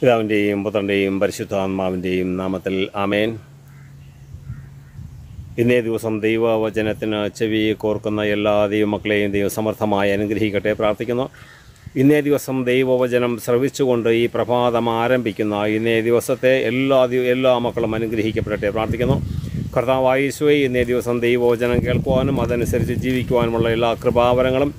പിതാവിൻ്റെയും പുത്രൻ്റെയും പരിശുദ്ധാത്മാവിൻ്റെയും നാമത്തിൽ ആമേൻ ഇന്നേ ദിവസം ദൈവവചനത്തിന് ചെവി കോർക്കുന്ന എല്ലാ ദൈവമക്കളെയും ദൈവസമർത്ഥമായി അനുഗ്രഹിക്കട്ടെ പ്രാർത്ഥിക്കുന്നു ഇന്നേ ദിവസം ദൈവവചനം ശ്രവിച്ചുകൊണ്ട് ഈ പ്രഭാതം ആരംഭിക്കുന്ന ഇന്നേ ദിവസത്തെ എല്ലാ എല്ലാ മക്കളും അനുഗ്രഹിക്കപ്പെടട്ടെ പ്രാർത്ഥിക്കുന്നു കർത്താവായുസ്വയെ ഇന്നേ ദിവസം ദൈവവചനം കേൾക്കുവാനും അതനുസരിച്ച് ജീവിക്കുവാനുമുള്ള എല്ലാ കൃപാവരങ്ങളും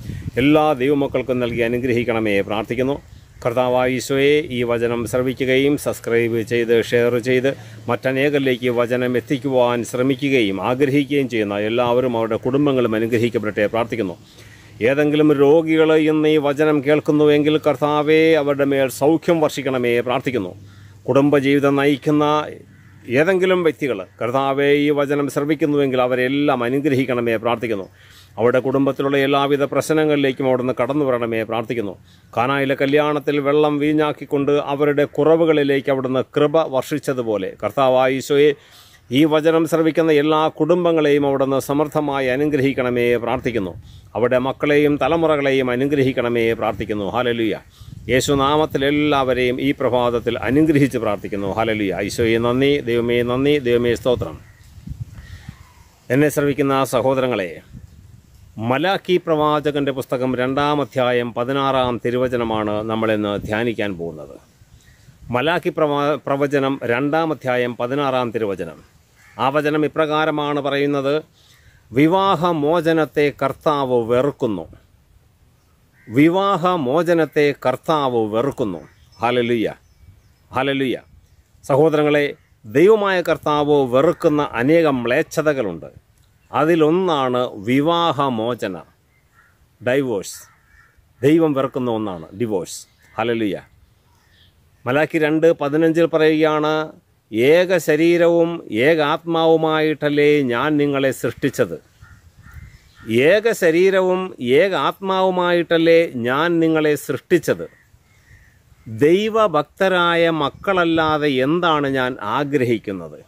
എല്ലാ ദൈവമക്കൾക്കും നൽകി അനുഗ്രഹിക്കണമേ പ്രാർത്ഥിക്കുന്നു കർത്താവായ ഈശോയെ ഈ വചനം ശ്രവിക്കുകയും സബ്സ്ക്രൈബ് ചെയ്ത് ഷെയർ ചെയ്ത് മറ്റനേകരിലേക്ക് വചനം എത്തിക്കുവാൻ ശ്രമിക്കുകയും ആഗ്രഹിക്കുകയും ചെയ്യുന്ന എല്ലാവരും അവരുടെ കുടുംബങ്ങളും അനുഗ്രഹിക്കപ്പെടട്ടെ പ്രാർത്ഥിക്കുന്നു ഏതെങ്കിലും രോഗികൾ ഇന്ന് ഈ വചനം കേൾക്കുന്നുവെങ്കിൽ കർത്താവെ അവരുടെ മേൽ സൗഖ്യം വർഷിക്കണമേ പ്രാർത്ഥിക്കുന്നു കുടുംബജീവിതം നയിക്കുന്ന ഏതെങ്കിലും വ്യക്തികൾ കർത്താവെ ഈ വചനം ശ്രമിക്കുന്നുവെങ്കിൽ അവരെല്ലാം അനുഗ്രഹിക്കണമേ പ്രാർത്ഥിക്കുന്നു അവരുടെ കുടുംബത്തിലുള്ള എല്ലാവിധ പ്രശ്നങ്ങളിലേക്കും അവിടുന്ന് കടന്നു വരണമേ പ്രാർത്ഥിക്കുന്നു കാനായിലെ കല്യാണത്തിൽ വെള്ളം വീഞ്ഞാക്കിക്കൊണ്ട് അവരുടെ കുറവുകളിലേക്ക് അവിടുന്ന് കൃപ വർഷിച്ചതുപോലെ കർത്താവായിശോയെ ഈ വചനം ശ്രവിക്കുന്ന എല്ലാ കുടുംബങ്ങളെയും അവിടുന്ന് സമർത്ഥമായി അനുഗ്രഹിക്കണമേ പ്രാർത്ഥിക്കുന്നു അവരുടെ മക്കളെയും തലമുറകളെയും അനുഗ്രഹിക്കണമേ പ്രാർത്ഥിക്കുന്നു ഹാലലുയ യേശുനാമത്തിൽ എല്ലാവരെയും ഈ പ്രഭാതത്തിൽ അനുഗ്രഹിച്ച് പ്രാർത്ഥിക്കുന്നു ഹാലലുയ ഐശോയെ നന്ദി ദൈവമേ നന്ദി ദൈവമേ സ്തോത്രം എന്നെ ശ്രവിക്കുന്ന സഹോദരങ്ങളെ മലാക്കി പ്രവാചകൻ്റെ പുസ്തകം രണ്ടാം അധ്യായം പതിനാറാം തിരുവചനമാണ് നമ്മളിന്ന് ധ്യാനിക്കാൻ പോകുന്നത് മലാക്കി പ്രവാ പ്രവചനം രണ്ടാം അധ്യായം പതിനാറാം തിരുവചനം ആ വചനം ഇപ്രകാരമാണ് പറയുന്നത് വിവാഹമോചനത്തെ കർത്താവ് വെറുക്കുന്നു വിവാഹമോചനത്തെ കർത്താവ് വെറുക്കുന്നു ഹലലുയ്യ ഹലലുയ്യ സഹോദരങ്ങളെ ദൈവമായ കർത്താവ് വെറുക്കുന്ന അനേകം മ്ലേച്ഛതകളുണ്ട് അതിലൊന്നാണ് വിവാഹമോചനം ഡൈവോഴ്സ് ദൈവം വിറക്കുന്ന ഒന്നാണ് ഡിവോഴ്സ് ഹലലുയ മലാക്കി രണ്ട് പതിനഞ്ചിൽ പറയുകയാണ് ഏക ശരീരവും ഏക ആത്മാവുമായിട്ടല്ലേ ഞാൻ നിങ്ങളെ സൃഷ്ടിച്ചത് ഏക ശരീരവും ഏക ആത്മാവുമായിട്ടല്ലേ ഞാൻ നിങ്ങളെ സൃഷ്ടിച്ചത് ദൈവഭക്തരായ മക്കളല്ലാതെ എന്താണ് ഞാൻ ആഗ്രഹിക്കുന്നത്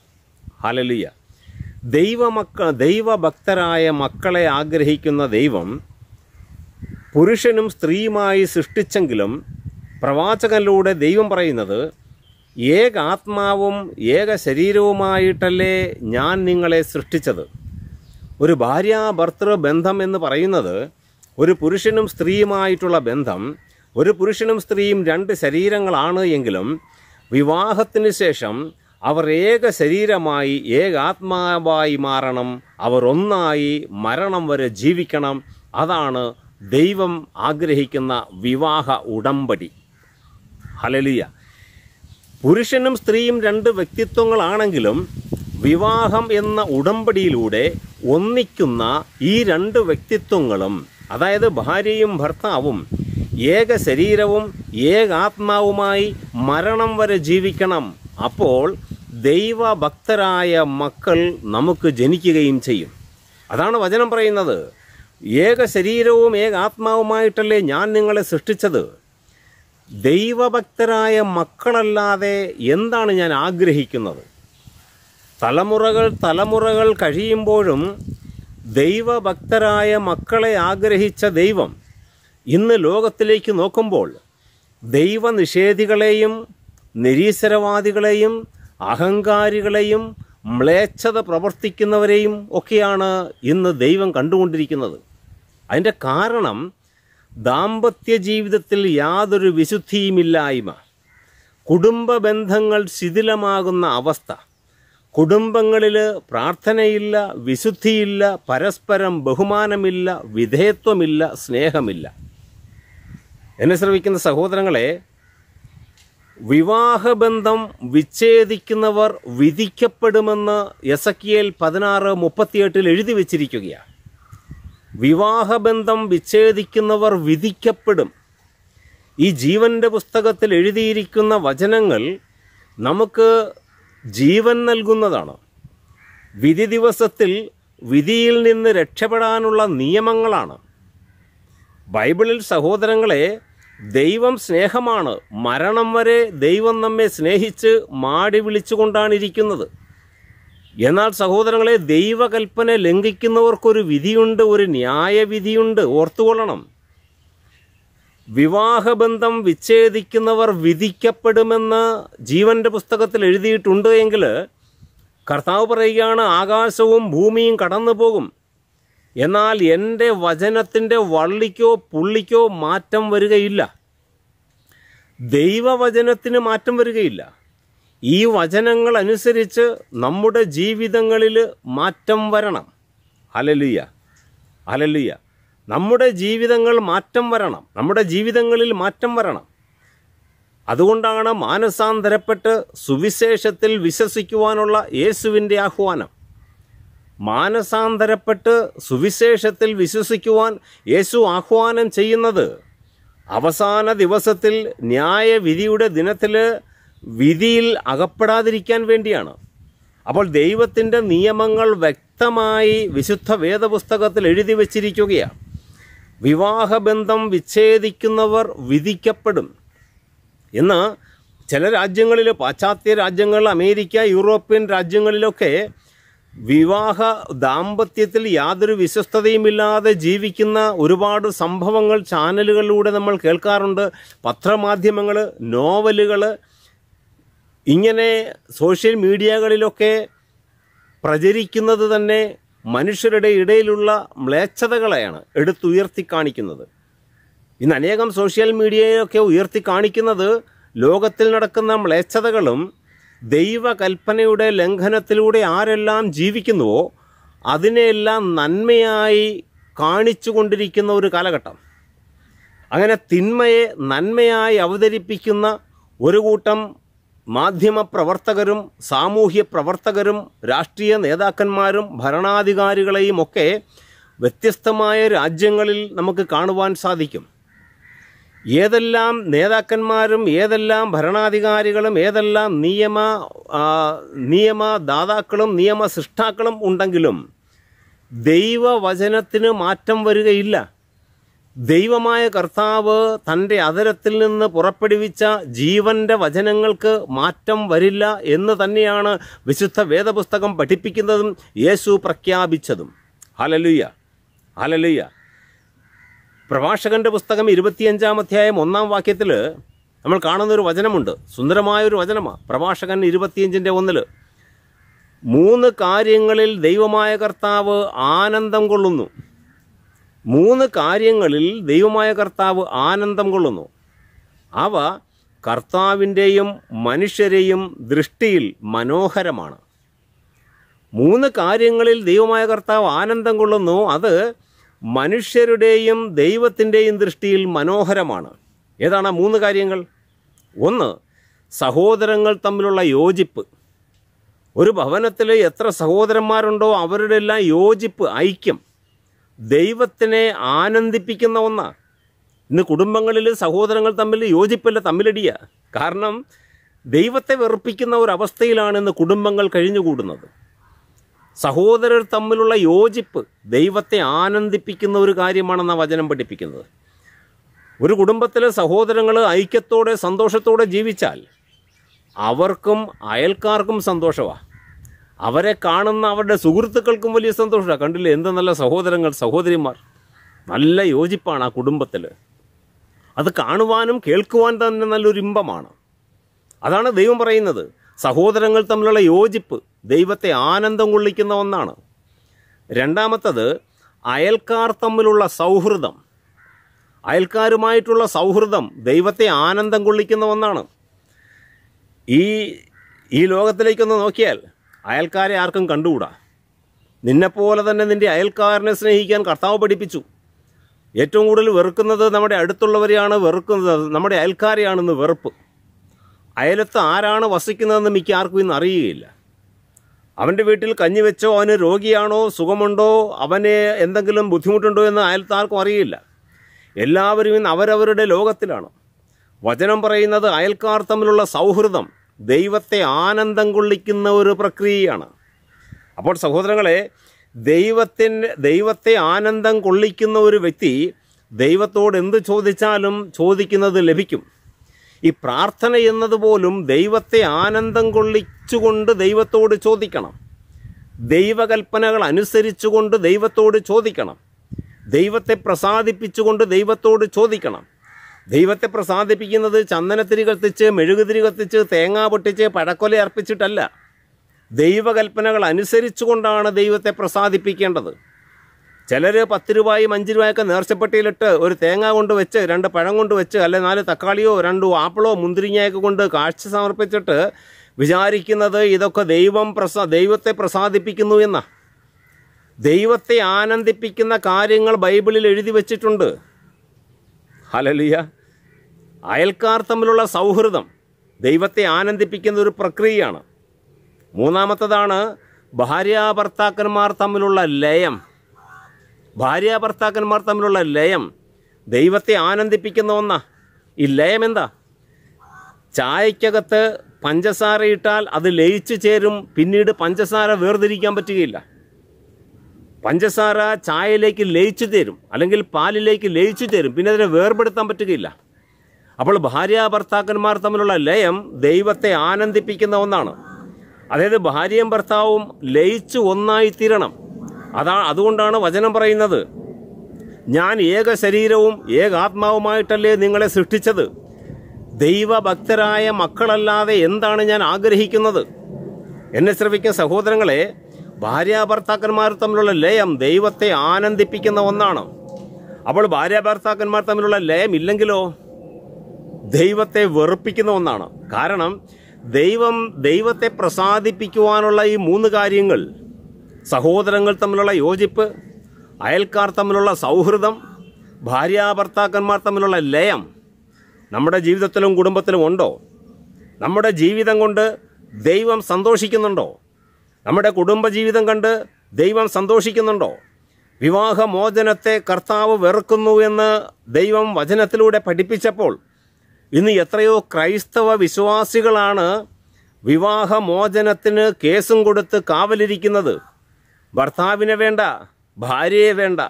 ഹലലിയ ദൈവമക്ക ദൈവഭക്തരായ മക്കളെ ആഗ്രഹിക്കുന്ന ദൈവം പുരുഷനും സ്ത്രീയുമായി സൃഷ്ടിച്ചെങ്കിലും പ്രവാചകനിലൂടെ ദൈവം പറയുന്നത് ഏക ആത്മാവും ഏക ശരീരവുമായിട്ടല്ലേ ഞാൻ നിങ്ങളെ സൃഷ്ടിച്ചത് ഒരു ഭാര്യ ഭർത്തൃ ബന്ധം എന്ന് പറയുന്നത് ഒരു പുരുഷനും സ്ത്രീയുമായിട്ടുള്ള ബന്ധം ഒരു പുരുഷനും സ്ത്രീയും രണ്ട് ശരീരങ്ങളാണ് എങ്കിലും വിവാഹത്തിന് ശേഷം അവർ ഏക ശരീരമായി ഏക ആത്മാവായി മാറണം അവർ ഒന്നായി മരണം വരെ ജീവിക്കണം അതാണ് ദൈവം ആഗ്രഹിക്കുന്ന വിവാഹ ഉടമ്പടി ഹലലിയ പുരുഷനും സ്ത്രീയും രണ്ട് വ്യക്തിത്വങ്ങളാണെങ്കിലും വിവാഹം എന്ന ഉടമ്പടിയിലൂടെ ഒന്നിക്കുന്ന ഈ രണ്ട് വ്യക്തിത്വങ്ങളും അതായത് ഭാര്യയും ഭർത്താവും ഏക ശരീരവും ഏക ആത്മാവുമായി മരണം വരെ ജീവിക്കണം അപ്പോൾ ദൈവഭക്തരായ മക്കൾ നമുക്ക് ജനിക്കുകയും ചെയ്യും അതാണ് വചനം പറയുന്നത് ഏക ശരീരവും ഏക ആത്മാവുമായിട്ടല്ലേ ഞാൻ നിങ്ങളെ സൃഷ്ടിച്ചത് ദൈവഭക്തരായ മക്കളല്ലാതെ എന്താണ് ഞാൻ ആഗ്രഹിക്കുന്നത് തലമുറകൾ തലമുറകൾ കഴിയുമ്പോഴും ദൈവഭക്തരായ മക്കളെ ആഗ്രഹിച്ച ദൈവം ഇന്ന് ലോകത്തിലേക്ക് നോക്കുമ്പോൾ ദൈവനിഷേധികളെയും നിരീശ്വരവാദികളെയും അഹങ്കാരികളെയും മ്ലേച്ഛത പ്രവർത്തിക്കുന്നവരെയും ഒക്കെയാണ് ഇന്ന് ദൈവം കണ്ടുകൊണ്ടിരിക്കുന്നത് അതിൻ്റെ കാരണം ദാമ്പത്യ ജീവിതത്തിൽ യാതൊരു വിശുദ്ധിയുമില്ലായ്മ കുടുംബ ബന്ധങ്ങൾ ശിഥിലമാകുന്ന അവസ്ഥ കുടുംബങ്ങളിൽ പ്രാർത്ഥനയില്ല വിശുദ്ധിയില്ല പരസ്പരം ബഹുമാനമില്ല വിധേയത്വമില്ല സ്നേഹമില്ല എന്നെ ശ്രമിക്കുന്ന സഹോദരങ്ങളെ വിവാഹബന്ധം വിച്ഛേദിക്കുന്നവർ വിധിക്കപ്പെടുമെന്ന് എസക്കിയേൽ പതിനാറ് മുപ്പത്തിയെട്ടിൽ എഴുതി വച്ചിരിക്കുകയാണ് വിവാഹബന്ധം വിച്ഛേദിക്കുന്നവർ വിധിക്കപ്പെടും ഈ ജീവൻ്റെ പുസ്തകത്തിൽ എഴുതിയിരിക്കുന്ന വചനങ്ങൾ നമുക്ക് ജീവൻ നൽകുന്നതാണ് വിധി ദിവസത്തിൽ വിധിയിൽ നിന്ന് രക്ഷപ്പെടാനുള്ള നിയമങ്ങളാണ് ബൈബിളിൽ സഹോദരങ്ങളെ ദൈവം സ്നേഹമാണ് മരണം വരെ ദൈവം നമ്മെ സ്നേഹിച്ച് മാടി വിളിച്ചുകൊണ്ടാണ് ഇരിക്കുന്നത് എന്നാൽ സഹോദരങ്ങളെ ദൈവകൽപ്പന ലംഘിക്കുന്നവർക്കൊരു വിധിയുണ്ട് ഒരു ന്യായവിധിയുണ്ട് ഓർത്തുകൊള്ളണം വിവാഹബന്ധം വിച്ഛേദിക്കുന്നവർ വിധിക്കപ്പെടുമെന്ന് ജീവൻ്റെ പുസ്തകത്തിൽ എഴുതിയിട്ടുണ്ട് എങ്കിൽ കർത്താവ് പറയുകയാണ് ആകാശവും ഭൂമിയും കടന്നു പോകും എന്നാൽ എൻ്റെ വചനത്തിൻ്റെ വള്ളിക്കോ പുള്ളിക്കോ മാറ്റം വരികയില്ല ദൈവവചനത്തിന് മാറ്റം വരികയില്ല ഈ വചനങ്ങൾ അനുസരിച്ച് നമ്മുടെ ജീവിതങ്ങളിൽ മാറ്റം വരണം അലലിയ അലലിയ നമ്മുടെ ജീവിതങ്ങൾ മാറ്റം വരണം നമ്മുടെ ജീവിതങ്ങളിൽ മാറ്റം വരണം അതുകൊണ്ടാണ് മാനസാന്തരപ്പെട്ട് സുവിശേഷത്തിൽ വിശ്വസിക്കുവാനുള്ള യേശുവിൻ്റെ ആഹ്വാനം മാനസാന്തരപ്പെട്ട് സുവിശേഷത്തിൽ വിശ്വസിക്കുവാൻ യേശു ആഹ്വാനം ചെയ്യുന്നത് അവസാന ദിവസത്തിൽ ന്യായവിധിയുടെ ദിനത്തിൽ വിധിയിൽ അകപ്പെടാതിരിക്കാൻ വേണ്ടിയാണ് അപ്പോൾ ദൈവത്തിൻ്റെ നിയമങ്ങൾ വ്യക്തമായി വിശുദ്ധ വേദപുസ്തകത്തിൽ എഴുതി വച്ചിരിക്കുകയാണ് വിവാഹബന്ധം വിച്ഛേദിക്കുന്നവർ വിധിക്കപ്പെടും എന്ന് ചില രാജ്യങ്ങളിൽ പാശ്ചാത്യ രാജ്യങ്ങൾ അമേരിക്ക യൂറോപ്യൻ രാജ്യങ്ങളിലൊക്കെ വിവാഹ ദാമ്പത്യത്തിൽ യാതൊരു വിശ്വസ്തതയുമില്ലാതെ ജീവിക്കുന്ന ഒരുപാട് സംഭവങ്ങൾ ചാനലുകളിലൂടെ നമ്മൾ കേൾക്കാറുണ്ട് പത്രമാധ്യമങ്ങൾ നോവലുകൾ ഇങ്ങനെ സോഷ്യൽ മീഡിയകളിലൊക്കെ പ്രചരിക്കുന്നത് തന്നെ മനുഷ്യരുടെ ഇടയിലുള്ള മ്ലേച്ഛതകളെയാണ് എടുത്തുയർത്തി കാണിക്കുന്നത് ഇന്ന് അനേകം സോഷ്യൽ മീഡിയയൊക്കെ ഉയർത്തി കാണിക്കുന്നത് ലോകത്തിൽ നടക്കുന്ന മ്ലേച്ഛതകളും ദൈവകൽപ്പനയുടെ ലംഘനത്തിലൂടെ ആരെല്ലാം ജീവിക്കുന്നുവോ അതിനെയെല്ലാം നന്മയായി കാണിച്ചു കൊണ്ടിരിക്കുന്ന ഒരു കാലഘട്ടം അങ്ങനെ തിന്മയെ നന്മയായി അവതരിപ്പിക്കുന്ന ഒരു കൂട്ടം മാധ്യമ പ്രവർത്തകരും സാമൂഹ്യ പ്രവർത്തകരും രാഷ്ട്രീയ നേതാക്കന്മാരും ഭരണാധികാരികളെയും ഒക്കെ വ്യത്യസ്തമായ രാജ്യങ്ങളിൽ നമുക്ക് കാണുവാൻ സാധിക്കും ഏതെല്ലാം നേതാക്കന്മാരും ഏതെല്ലാം ഭരണാധികാരികളും ഏതെല്ലാം നിയമ നിയമദാതാക്കളും സൃഷ്ടാക്കളും ഉണ്ടെങ്കിലും ദൈവവചനത്തിന് മാറ്റം വരികയില്ല ദൈവമായ കർത്താവ് തൻ്റെ അതരത്തിൽ നിന്ന് പുറപ്പെടുവിച്ച ജീവൻ്റെ വചനങ്ങൾക്ക് മാറ്റം വരില്ല എന്ന് തന്നെയാണ് വിശുദ്ധ വേദപുസ്തകം പഠിപ്പിക്കുന്നതും യേശു പ്രഖ്യാപിച്ചതും ഹലലുയ്യ ഹലലുയ്യ പ്രഭാഷകന്റെ പുസ്തകം ഇരുപത്തിയഞ്ചാം അധ്യായം ഒന്നാം വാക്യത്തിൽ നമ്മൾ കാണുന്ന ഒരു വചനമുണ്ട് സുന്ദരമായൊരു വചനമാണ് പ്രഭാഷകൻ ഇരുപത്തിയഞ്ചിൻ്റെ ഒന്നിൽ മൂന്ന് കാര്യങ്ങളിൽ ദൈവമായ കർത്താവ് ആനന്ദം കൊള്ളുന്നു മൂന്ന് കാര്യങ്ങളിൽ ദൈവമായ കർത്താവ് ആനന്ദം കൊള്ളുന്നു അവ കർത്താവിൻ്റെയും മനുഷ്യരെയും ദൃഷ്ടിയിൽ മനോഹരമാണ് മൂന്ന് കാര്യങ്ങളിൽ ദൈവമായ കർത്താവ് ആനന്ദം കൊള്ളുന്നു അത് മനുഷ്യരുടെയും ദൈവത്തിൻ്റെയും ദൃഷ്ടിയിൽ മനോഹരമാണ് ഏതാണ് ആ മൂന്ന് കാര്യങ്ങൾ ഒന്ന് സഹോദരങ്ങൾ തമ്മിലുള്ള യോജിപ്പ് ഒരു ഭവനത്തിൽ എത്ര സഹോദരന്മാരുണ്ടോ അവരുടെ എല്ലാം യോജിപ്പ് ഐക്യം ദൈവത്തിനെ ആനന്ദിപ്പിക്കുന്ന ഒന്നാണ് ഇന്ന് കുടുംബങ്ങളിൽ സഹോദരങ്ങൾ തമ്മിൽ യോജിപ്പില്ല തമ്മിലടിയ കാരണം ദൈവത്തെ വെറുപ്പിക്കുന്ന ഒരവസ്ഥയിലാണ് ഇന്ന് കുടുംബങ്ങൾ കഴിഞ്ഞുകൂടുന്നത് സഹോദരർ തമ്മിലുള്ള യോജിപ്പ് ദൈവത്തെ ആനന്ദിപ്പിക്കുന്ന ഒരു കാര്യമാണെന്ന വചനം പഠിപ്പിക്കുന്നത് ഒരു കുടുംബത്തിലെ സഹോദരങ്ങൾ ഐക്യത്തോടെ സന്തോഷത്തോടെ ജീവിച്ചാൽ അവർക്കും അയൽക്കാർക്കും സന്തോഷമാണ് അവരെ കാണുന്ന അവരുടെ സുഹൃത്തുക്കൾക്കും വലിയ സന്തോഷമാണ് കണ്ടില്ലേ എന്ത് നല്ല സഹോദരങ്ങൾ സഹോദരിമാർ നല്ല യോജിപ്പാണ് ആ കുടുംബത്തിൽ അത് കാണുവാനും കേൾക്കുവാൻ തന്നെ നല്ലൊരു ഇമ്പമാണ് അതാണ് ദൈവം പറയുന്നത് സഹോദരങ്ങൾ തമ്മിലുള്ള യോജിപ്പ് ദൈവത്തെ ആനന്ദം കൊള്ളിക്കുന്ന ഒന്നാണ് രണ്ടാമത്തത് അയൽക്കാർ തമ്മിലുള്ള സൗഹൃദം അയൽക്കാരുമായിട്ടുള്ള സൗഹൃദം ദൈവത്തെ ആനന്ദം കൊള്ളിക്കുന്ന ഒന്നാണ് ഈ ഈ ലോകത്തിലേക്കൊന്ന് നോക്കിയാൽ അയൽക്കാരെ ആർക്കും കണ്ടുകൂടാ നിന്നെപ്പോലെ തന്നെ നിൻ്റെ അയൽക്കാരനെ സ്നേഹിക്കാൻ കർത്താവ് പഠിപ്പിച്ചു ഏറ്റവും കൂടുതൽ വെറുക്കുന്നത് നമ്മുടെ അടുത്തുള്ളവരെയാണ് വെറുക്കുന്നത് നമ്മുടെ അയൽക്കാരെയാണെന്ന് വെറുപ്പ് അയലത്ത് ആരാണ് വസിക്കുന്നതെന്ന് മിക്ക ആർക്കും ഇന്ന് അറിയുകയില്ല അവൻ്റെ വീട്ടിൽ കഞ്ഞി വെച്ചോ അവന് രോഗിയാണോ സുഖമുണ്ടോ അവന് എന്തെങ്കിലും ബുദ്ധിമുട്ടുണ്ടോ എന്ന് അയൽക്കാർക്കും അറിയില്ല എല്ലാവരും ഇന്ന് അവരവരുടെ ലോകത്തിലാണ് വചനം പറയുന്നത് അയൽക്കാർ തമ്മിലുള്ള സൗഹൃദം ദൈവത്തെ ആനന്ദം കൊള്ളിക്കുന്ന ഒരു പ്രക്രിയയാണ് അപ്പോൾ സഹോദരങ്ങളെ ദൈവത്തിൻ്റെ ദൈവത്തെ ആനന്ദം കൊള്ളിക്കുന്ന ഒരു വ്യക്തി ദൈവത്തോട് എന്ത് ചോദിച്ചാലും ചോദിക്കുന്നത് ലഭിക്കും ഈ പ്രാർത്ഥന എന്നതുപോലും ദൈവത്തെ ആനന്ദം കൊള്ളിച്ചുകൊണ്ട് ദൈവത്തോട് ചോദിക്കണം ദൈവകൽപ്പനകൾ അനുസരിച്ചുകൊണ്ട് ദൈവത്തോട് ചോദിക്കണം ദൈവത്തെ പ്രസാദിപ്പിച്ചുകൊണ്ട് ദൈവത്തോട് ചോദിക്കണം ദൈവത്തെ പ്രസാദിപ്പിക്കുന്നത് ചന്ദനത്തിരി കത്തിച്ച് മെഴുകുതിരി കത്തിച്ച് തേങ്ങ പൊട്ടിച്ച് പഴക്കൊല അർപ്പിച്ചിട്ടല്ല ദൈവകൽപ്പനകൾ അനുസരിച്ചുകൊണ്ടാണ് ദൈവത്തെ പ്രസാദിപ്പിക്കേണ്ടത് ചിലർ പത്ത് രൂപയും അഞ്ച് രൂപയൊക്കെ നേർച്ചപ്പെട്ടിയിലിട്ട് ഒരു തേങ്ങ കൊണ്ട് വെച്ച് രണ്ട് പഴം കൊണ്ട് വെച്ച് അല്ലെ നാല് തക്കാളിയോ രണ്ട് ആപ്പിളോ മുന്തിരിങ്ങയൊക്കെ കൊണ്ട് കാഴ്ച സമർപ്പിച്ചിട്ട് വിചാരിക്കുന്നത് ഇതൊക്കെ ദൈവം പ്രസാ ദൈവത്തെ പ്രസാദിപ്പിക്കുന്നു എന്ന ദൈവത്തെ ആനന്ദിപ്പിക്കുന്ന കാര്യങ്ങൾ ബൈബിളിൽ എഴുതി വച്ചിട്ടുണ്ട് ഹലലിയ അയൽക്കാർ തമ്മിലുള്ള സൗഹൃദം ദൈവത്തെ ആനന്ദിപ്പിക്കുന്ന ഒരു പ്രക്രിയയാണ് മൂന്നാമത്തതാണ് ഭാര്യാഭർത്താക്കന്മാർ തമ്മിലുള്ള ലയം ഭാര്യ ഭർത്താക്കന്മാർ തമ്മിലുള്ള ലയം ദൈവത്തെ ആനന്ദിപ്പിക്കുന്ന ഒന്നാ ഈ ലയം എന്താ ചായക്കകത്ത് പഞ്ചസാര ഇട്ടാൽ അത് ലയിച്ചു ചേരും പിന്നീട് പഞ്ചസാര വേർതിരിക്കാൻ പറ്റുകയില്ല പഞ്ചസാര ചായയിലേക്ക് ലയിച്ചു തരും അല്ലെങ്കിൽ പാലിലേക്ക് ലയിച്ചു തരും പിന്നെ അതിനെ വേർപെടുത്താൻ പറ്റുകയില്ല അപ്പോൾ ഭാര്യ ഭർത്താക്കന്മാർ തമ്മിലുള്ള ലയം ദൈവത്തെ ആനന്ദിപ്പിക്കുന്ന ഒന്നാണ് അതായത് ഭാര്യയും ഭർത്താവും ലയിച്ചു ഒന്നായി തീരണം അതാ അതുകൊണ്ടാണ് വചനം പറയുന്നത് ഞാൻ ഏക ശരീരവും ഏക ആത്മാവുമായിട്ടല്ലേ നിങ്ങളെ സൃഷ്ടിച്ചത് ദൈവഭക്തരായ മക്കളല്ലാതെ എന്താണ് ഞാൻ ആഗ്രഹിക്കുന്നത് എന്നെ ശ്രമിക്കുന്ന സഹോദരങ്ങളെ ഭാര്യാഭർത്താക്കന്മാർ തമ്മിലുള്ള ലയം ദൈവത്തെ ആനന്ദിപ്പിക്കുന്ന ഒന്നാണ് അപ്പോൾ ഭാര്യാഭർത്താക്കന്മാർ തമ്മിലുള്ള ലയം ഇല്ലെങ്കിലോ ദൈവത്തെ വെറുപ്പിക്കുന്ന ഒന്നാണ് കാരണം ദൈവം ദൈവത്തെ പ്രസാദിപ്പിക്കുവാനുള്ള ഈ മൂന്ന് കാര്യങ്ങൾ സഹോദരങ്ങൾ തമ്മിലുള്ള യോജിപ്പ് അയൽക്കാർ തമ്മിലുള്ള സൗഹൃദം ഭാര്യാഭർത്താക്കന്മാർ തമ്മിലുള്ള ലയം നമ്മുടെ ജീവിതത്തിലും കുടുംബത്തിലും ഉണ്ടോ നമ്മുടെ ജീവിതം കൊണ്ട് ദൈവം സന്തോഷിക്കുന്നുണ്ടോ നമ്മുടെ കുടുംബജീവിതം കണ്ട് ദൈവം സന്തോഷിക്കുന്നുണ്ടോ വിവാഹമോചനത്തെ കർത്താവ് വെറുക്കുന്നു എന്ന് ദൈവം വചനത്തിലൂടെ പഠിപ്പിച്ചപ്പോൾ ഇന്ന് എത്രയോ ക്രൈസ്തവ വിശ്വാസികളാണ് വിവാഹമോചനത്തിന് കേസും കൊടുത്ത് കാവലിരിക്കുന്നത് ഭർത്താവിനെ വേണ്ട ഭാര്യയെ വേണ്ട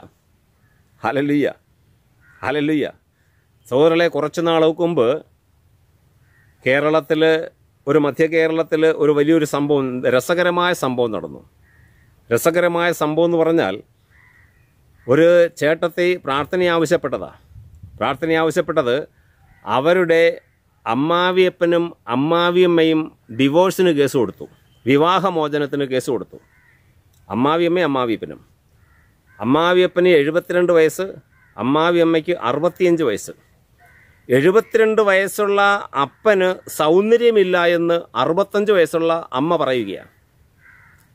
ഹലലുയ്യ ഹലലുയ്യ സഹോദരളെ കുറച്ച് നാളുകൾക്ക് മുമ്പ് കേരളത്തിൽ ഒരു മധ്യ കേരളത്തിൽ ഒരു വലിയൊരു സംഭവം രസകരമായ സംഭവം നടന്നു രസകരമായ സംഭവം എന്ന് പറഞ്ഞാൽ ഒരു ചേട്ടത്തി പ്രാർത്ഥന ആവശ്യപ്പെട്ടതാ പ്രാർത്ഥന ആവശ്യപ്പെട്ടത് അവരുടെ അമ്മാവിയപ്പനും അമ്മാവിയമ്മയും ഡിവോഴ്സിന് കേസ് കൊടുത്തു വിവാഹമോചനത്തിന് കേസ് കൊടുത്തു അമ്മാവിയമ്മയും അമ്മാവിയപ്പനും അമ്മാവിയപ്പന് എഴുപത്തിരണ്ട് വയസ്സ് അമ്മാവിയമ്മയ്ക്ക് അറുപത്തിയഞ്ച് വയസ്സ് എഴുപത്തിരണ്ട് വയസ്സുള്ള അപ്പന് സൗന്ദര്യമില്ല എന്ന് അറുപത്തഞ്ച് വയസ്സുള്ള അമ്മ പറയുകയാണ്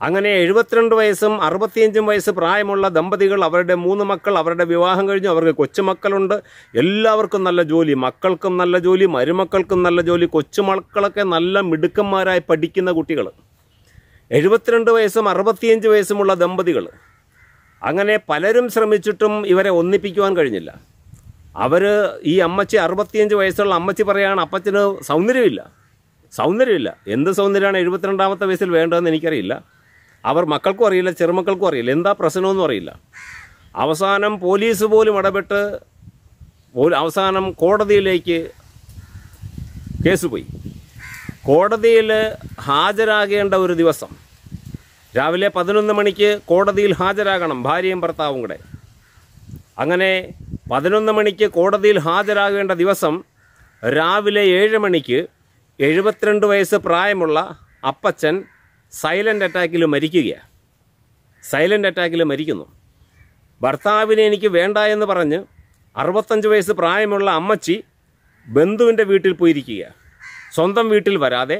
അങ്ങനെ എഴുപത്തിരണ്ട് വയസ്സും അറുപത്തിയഞ്ചും വയസ്സ് പ്രായമുള്ള ദമ്പതികൾ അവരുടെ മൂന്ന് മക്കൾ അവരുടെ വിവാഹം കഴിഞ്ഞു അവർക്ക് കൊച്ചുമക്കളുണ്ട് എല്ലാവർക്കും നല്ല ജോലി മക്കൾക്കും നല്ല ജോലി മരുമക്കൾക്കും നല്ല ജോലി കൊച്ചുമക്കളൊക്കെ നല്ല മിടുക്കന്മാരായി പഠിക്കുന്ന കുട്ടികൾ എഴുപത്തിരണ്ട് വയസ്സും അറുപത്തിയഞ്ച് വയസ്സുമുള്ള ദമ്പതികൾ അങ്ങനെ പലരും ശ്രമിച്ചിട്ടും ഇവരെ ഒന്നിപ്പിക്കുവാൻ കഴിഞ്ഞില്ല അവർ ഈ അമ്മച്ചി അറുപത്തിയഞ്ച് വയസ്സുള്ള അമ്മച്ചി പറയുകയാണ് അപ്പച്ചന് സൗന്ദര്യമില്ല സൗന്ദര്യമില്ല എന്ത് സൗന്ദര്യമാണ് എഴുപത്തിരണ്ടാമത്തെ വയസ്സിൽ വേണ്ടതെന്ന് എനിക്കറിയില്ല അവർ മക്കൾക്കും അറിയില്ല ചെറുമക്കൾക്കും അറിയില്ല എന്താ പ്രശ്നമൊന്നും അറിയില്ല അവസാനം പോലീസ് പോലും ഇടപെട്ട് അവസാനം കോടതിയിലേക്ക് കേസ് പോയി കോടതിയിൽ ഹാജരാകേണ്ട ഒരു ദിവസം രാവിലെ പതിനൊന്ന് മണിക്ക് കോടതിയിൽ ഹാജരാകണം ഭാര്യയും ഭർത്താവും കൂടെ അങ്ങനെ പതിനൊന്ന് മണിക്ക് കോടതിയിൽ ഹാജരാകേണ്ട ദിവസം രാവിലെ ഏഴ് മണിക്ക് എഴുപത്തിരണ്ട് വയസ്സ് പ്രായമുള്ള അപ്പച്ചൻ സൈലൻ്റ് അറ്റാക്കിൽ മരിക്കുകയാണ് സൈലൻ്റ് അറ്റാക്കിൽ മരിക്കുന്നു ഭർത്താവിനെ എനിക്ക് വേണ്ട എന്ന് പറഞ്ഞ് അറുപത്തഞ്ച് വയസ്സ് പ്രായമുള്ള അമ്മച്ചി ബന്ധുവിൻ്റെ വീട്ടിൽ പോയിരിക്കുകയാണ് സ്വന്തം വീട്ടിൽ വരാതെ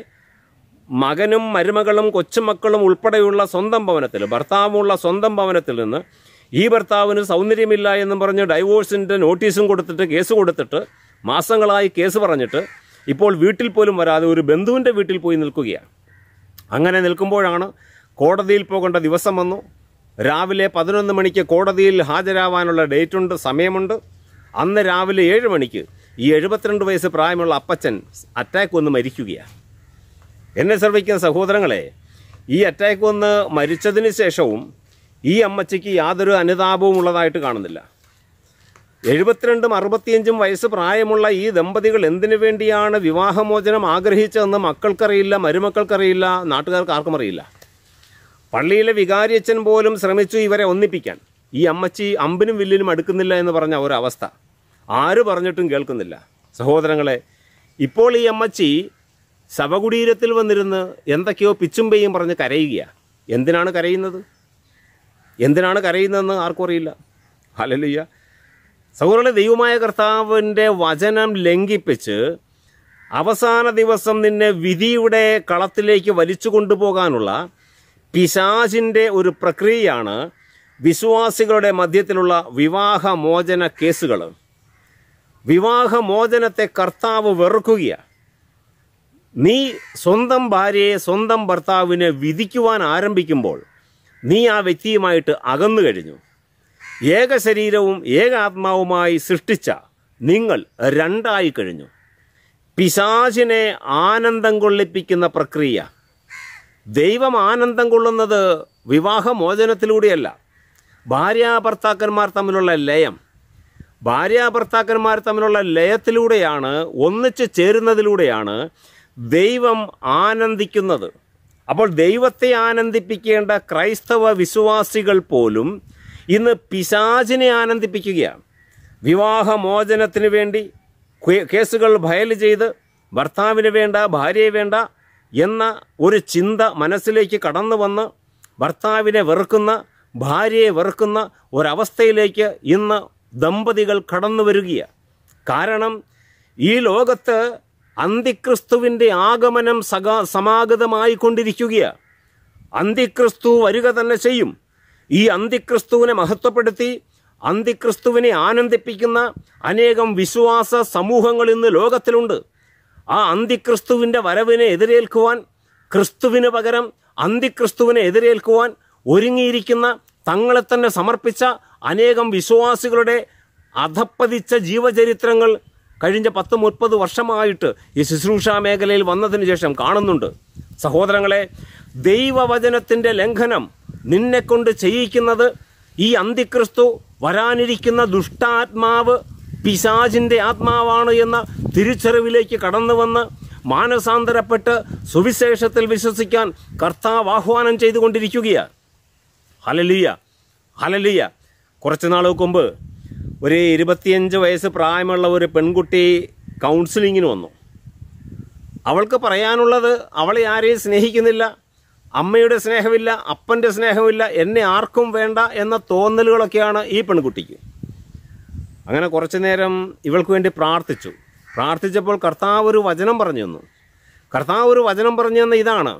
മകനും മരുമകളും കൊച്ചുമക്കളും ഉൾപ്പെടെയുള്ള സ്വന്തം ഭവനത്തിൽ ഭർത്താവുമുള്ള സ്വന്തം ഭവനത്തിൽ നിന്ന് ഈ ഭർത്താവിന് സൗന്ദര്യമില്ല എന്ന് പറഞ്ഞ് ഡൈവോഴ്സിൻ്റെ നോട്ടീസും കൊടുത്തിട്ട് കേസ് കൊടുത്തിട്ട് മാസങ്ങളായി കേസ് പറഞ്ഞിട്ട് ഇപ്പോൾ വീട്ടിൽ പോലും വരാതെ ഒരു ബന്ധുവിൻ്റെ വീട്ടിൽ പോയി നിൽക്കുകയാണ് അങ്ങനെ നിൽക്കുമ്പോഴാണ് കോടതിയിൽ പോകേണ്ട ദിവസം വന്നു രാവിലെ പതിനൊന്ന് മണിക്ക് കോടതിയിൽ ഹാജരാവാനുള്ള ഡേറ്റുണ്ട് സമയമുണ്ട് അന്ന് രാവിലെ ഏഴ് മണിക്ക് ഈ എഴുപത്തിരണ്ട് വയസ്സ് പ്രായമുള്ള അപ്പച്ചൻ അറ്റാക്ക് വന്ന് മരിക്കുകയാണ് എന്നെ ശ്രമിക്കുന്ന സഹോദരങ്ങളെ ഈ അറ്റാക്ക് വന്ന് മരിച്ചതിന് ശേഷവും ഈ അമ്മച്ചിക്ക് യാതൊരു അനുതാപവും ഉള്ളതായിട്ട് കാണുന്നില്ല എഴുപത്തിരണ്ടും അറുപത്തിയഞ്ചും വയസ്സ് പ്രായമുള്ള ഈ ദമ്പതികൾ എന്തിനു വേണ്ടിയാണ് വിവാഹമോചനം ആഗ്രഹിച്ചതെന്ന് മക്കൾക്കറിയില്ല മരുമക്കൾക്കറിയില്ല നാട്ടുകാർക്ക് ആർക്കും അറിയില്ല പള്ളിയിലെ വികാരിയച്ചൻ പോലും ശ്രമിച്ചു ഇവരെ ഒന്നിപ്പിക്കാൻ ഈ അമ്മച്ചി അമ്പിനും വില്ലിനും അടുക്കുന്നില്ല എന്ന് പറഞ്ഞ ഒരവസ്ഥ ആര് പറഞ്ഞിട്ടും കേൾക്കുന്നില്ല സഹോദരങ്ങളെ ഇപ്പോൾ ഈ അമ്മച്ചി ശവകുടീരത്തിൽ വന്നിരുന്ന് എന്തൊക്കെയോ പിച്ചും പറഞ്ഞ് കരയുകയാണ് എന്തിനാണ് കരയുന്നത് എന്തിനാണ് കരയുന്നതെന്ന് ആർക്കും അറിയില്ല ഹലലുയ്യ സഹോദരങ്ങളെ ദൈവമായ കർത്താവിൻ്റെ വചനം ലംഘിപ്പിച്ച് അവസാന ദിവസം നിന്നെ വിധിയുടെ കളത്തിലേക്ക് വലിച്ചു കൊണ്ടുപോകാനുള്ള പിശാചിൻ്റെ ഒരു പ്രക്രിയയാണ് വിശ്വാസികളുടെ മധ്യത്തിലുള്ള വിവാഹമോചന കേസുകൾ വിവാഹമോചനത്തെ കർത്താവ് വെറുക്കുകയാണ് നീ സ്വന്തം ഭാര്യയെ സ്വന്തം ഭർത്താവിനെ വിധിക്കുവാൻ ആരംഭിക്കുമ്പോൾ നീ ആ വ്യക്തിയുമായിട്ട് അകന്നു കഴിഞ്ഞു ഏക ശരീരവും ഏക ആത്മാവുമായി സൃഷ്ടിച്ച നിങ്ങൾ രണ്ടായി കഴിഞ്ഞു പിശാചിനെ ആനന്ദം കൊള്ളിപ്പിക്കുന്ന പ്രക്രിയ ദൈവം ആനന്ദം കൊള്ളുന്നത് വിവാഹമോചനത്തിലൂടെയല്ല ഭാര്യാഭർത്താക്കന്മാർ തമ്മിലുള്ള ലയം ഭാര്യാഭർത്താക്കന്മാർ തമ്മിലുള്ള ലയത്തിലൂടെയാണ് ഒന്നിച്ച് ചേരുന്നതിലൂടെയാണ് ദൈവം ആനന്ദിക്കുന്നത് അപ്പോൾ ദൈവത്തെ ആനന്ദിപ്പിക്കേണ്ട ക്രൈസ്തവ വിശ്വാസികൾ പോലും ഇന്ന് പിശാചിനെ ആനന്ദിപ്പിക്കുകയാണ് വിവാഹമോചനത്തിന് വേണ്ടി കേസുകൾ ഫയൽ ചെയ്ത് ഭർത്താവിന് വേണ്ട ഭാര്യയെ വേണ്ട എന്ന ഒരു ചിന്ത മനസ്സിലേക്ക് കടന്നു വന്ന് ഭർത്താവിനെ വെറുക്കുന്ന ഭാര്യയെ വെറുക്കുന്ന ഒരവസ്ഥയിലേക്ക് ഇന്ന് ദമ്പതികൾ കടന്നു വരികയാണ് കാരണം ഈ ലോകത്ത് അന്തിക്രിസ്തുവിൻ്റെ ആഗമനം സകാ സമാഗതമായി കൊണ്ടിരിക്കുകയാണ് അന്തിക്രിസ്തു വരിക തന്നെ ചെയ്യും ഈ അന്തിക്രിസ്തുവിനെ മഹത്വപ്പെടുത്തി അന്തിക്രിസ്തുവിനെ ആനന്ദിപ്പിക്കുന്ന അനേകം വിശ്വാസ സമൂഹങ്ങൾ ഇന്ന് ലോകത്തിലുണ്ട് ആ അന്തിക്രിസ്തുവിൻ്റെ വരവിനെ എതിരേൽക്കുവാൻ ക്രിസ്തുവിന് പകരം അന്തിക്രിസ്തുവിനെ എതിരേൽക്കുവാൻ ഒരുങ്ങിയിരിക്കുന്ന തങ്ങളെ തന്നെ സമർപ്പിച്ച അനേകം വിശ്വാസികളുടെ അധപ്പതിച്ച ജീവചരിത്രങ്ങൾ കഴിഞ്ഞ പത്ത് മുപ്പത് വർഷമായിട്ട് ഈ ശുശ്രൂഷാ മേഖലയിൽ വന്നതിന് ശേഷം കാണുന്നുണ്ട് സഹോദരങ്ങളെ ദൈവവചനത്തിൻ്റെ ലംഘനം നിന്നെക്കൊണ്ട് ചെയ്യിക്കുന്നത് ഈ അന്തിക്രിസ്തു വരാനിരിക്കുന്ന ദുഷ്ടാത്മാവ് പിശാചിൻ്റെ ആത്മാവാണ് എന്ന തിരിച്ചറിവിലേക്ക് കടന്നു വന്ന് മാനസാന്തരപ്പെട്ട് സുവിശേഷത്തിൽ വിശ്വസിക്കാൻ കർത്താവ് ആഹ്വാനം ചെയ്തുകൊണ്ടിരിക്കുകയാണ് ഹലലിയ ഹലലിയ കുറച്ച് നാളുകൾക്ക് മുമ്പ് ഒരു ഇരുപത്തിയഞ്ച് വയസ്സ് പ്രായമുള്ള ഒരു പെൺകുട്ടി കൗൺസിലിങ്ങിന് വന്നു അവൾക്ക് പറയാനുള്ളത് അവളെ ആരെയും സ്നേഹിക്കുന്നില്ല അമ്മയുടെ സ്നേഹമില്ല അപ്പൻ്റെ സ്നേഹമില്ല എന്നെ ആർക്കും വേണ്ട എന്ന തോന്നലുകളൊക്കെയാണ് ഈ പെൺകുട്ടിക്ക് അങ്ങനെ കുറച്ചു നേരം ഇവൾക്ക് വേണ്ടി പ്രാർത്ഥിച്ചു പ്രാർത്ഥിച്ചപ്പോൾ കർത്താവ് ഒരു വചനം പറഞ്ഞു തന്നു കർത്താവ് ഒരു വചനം പറഞ്ഞു തന്ന ഇതാണ്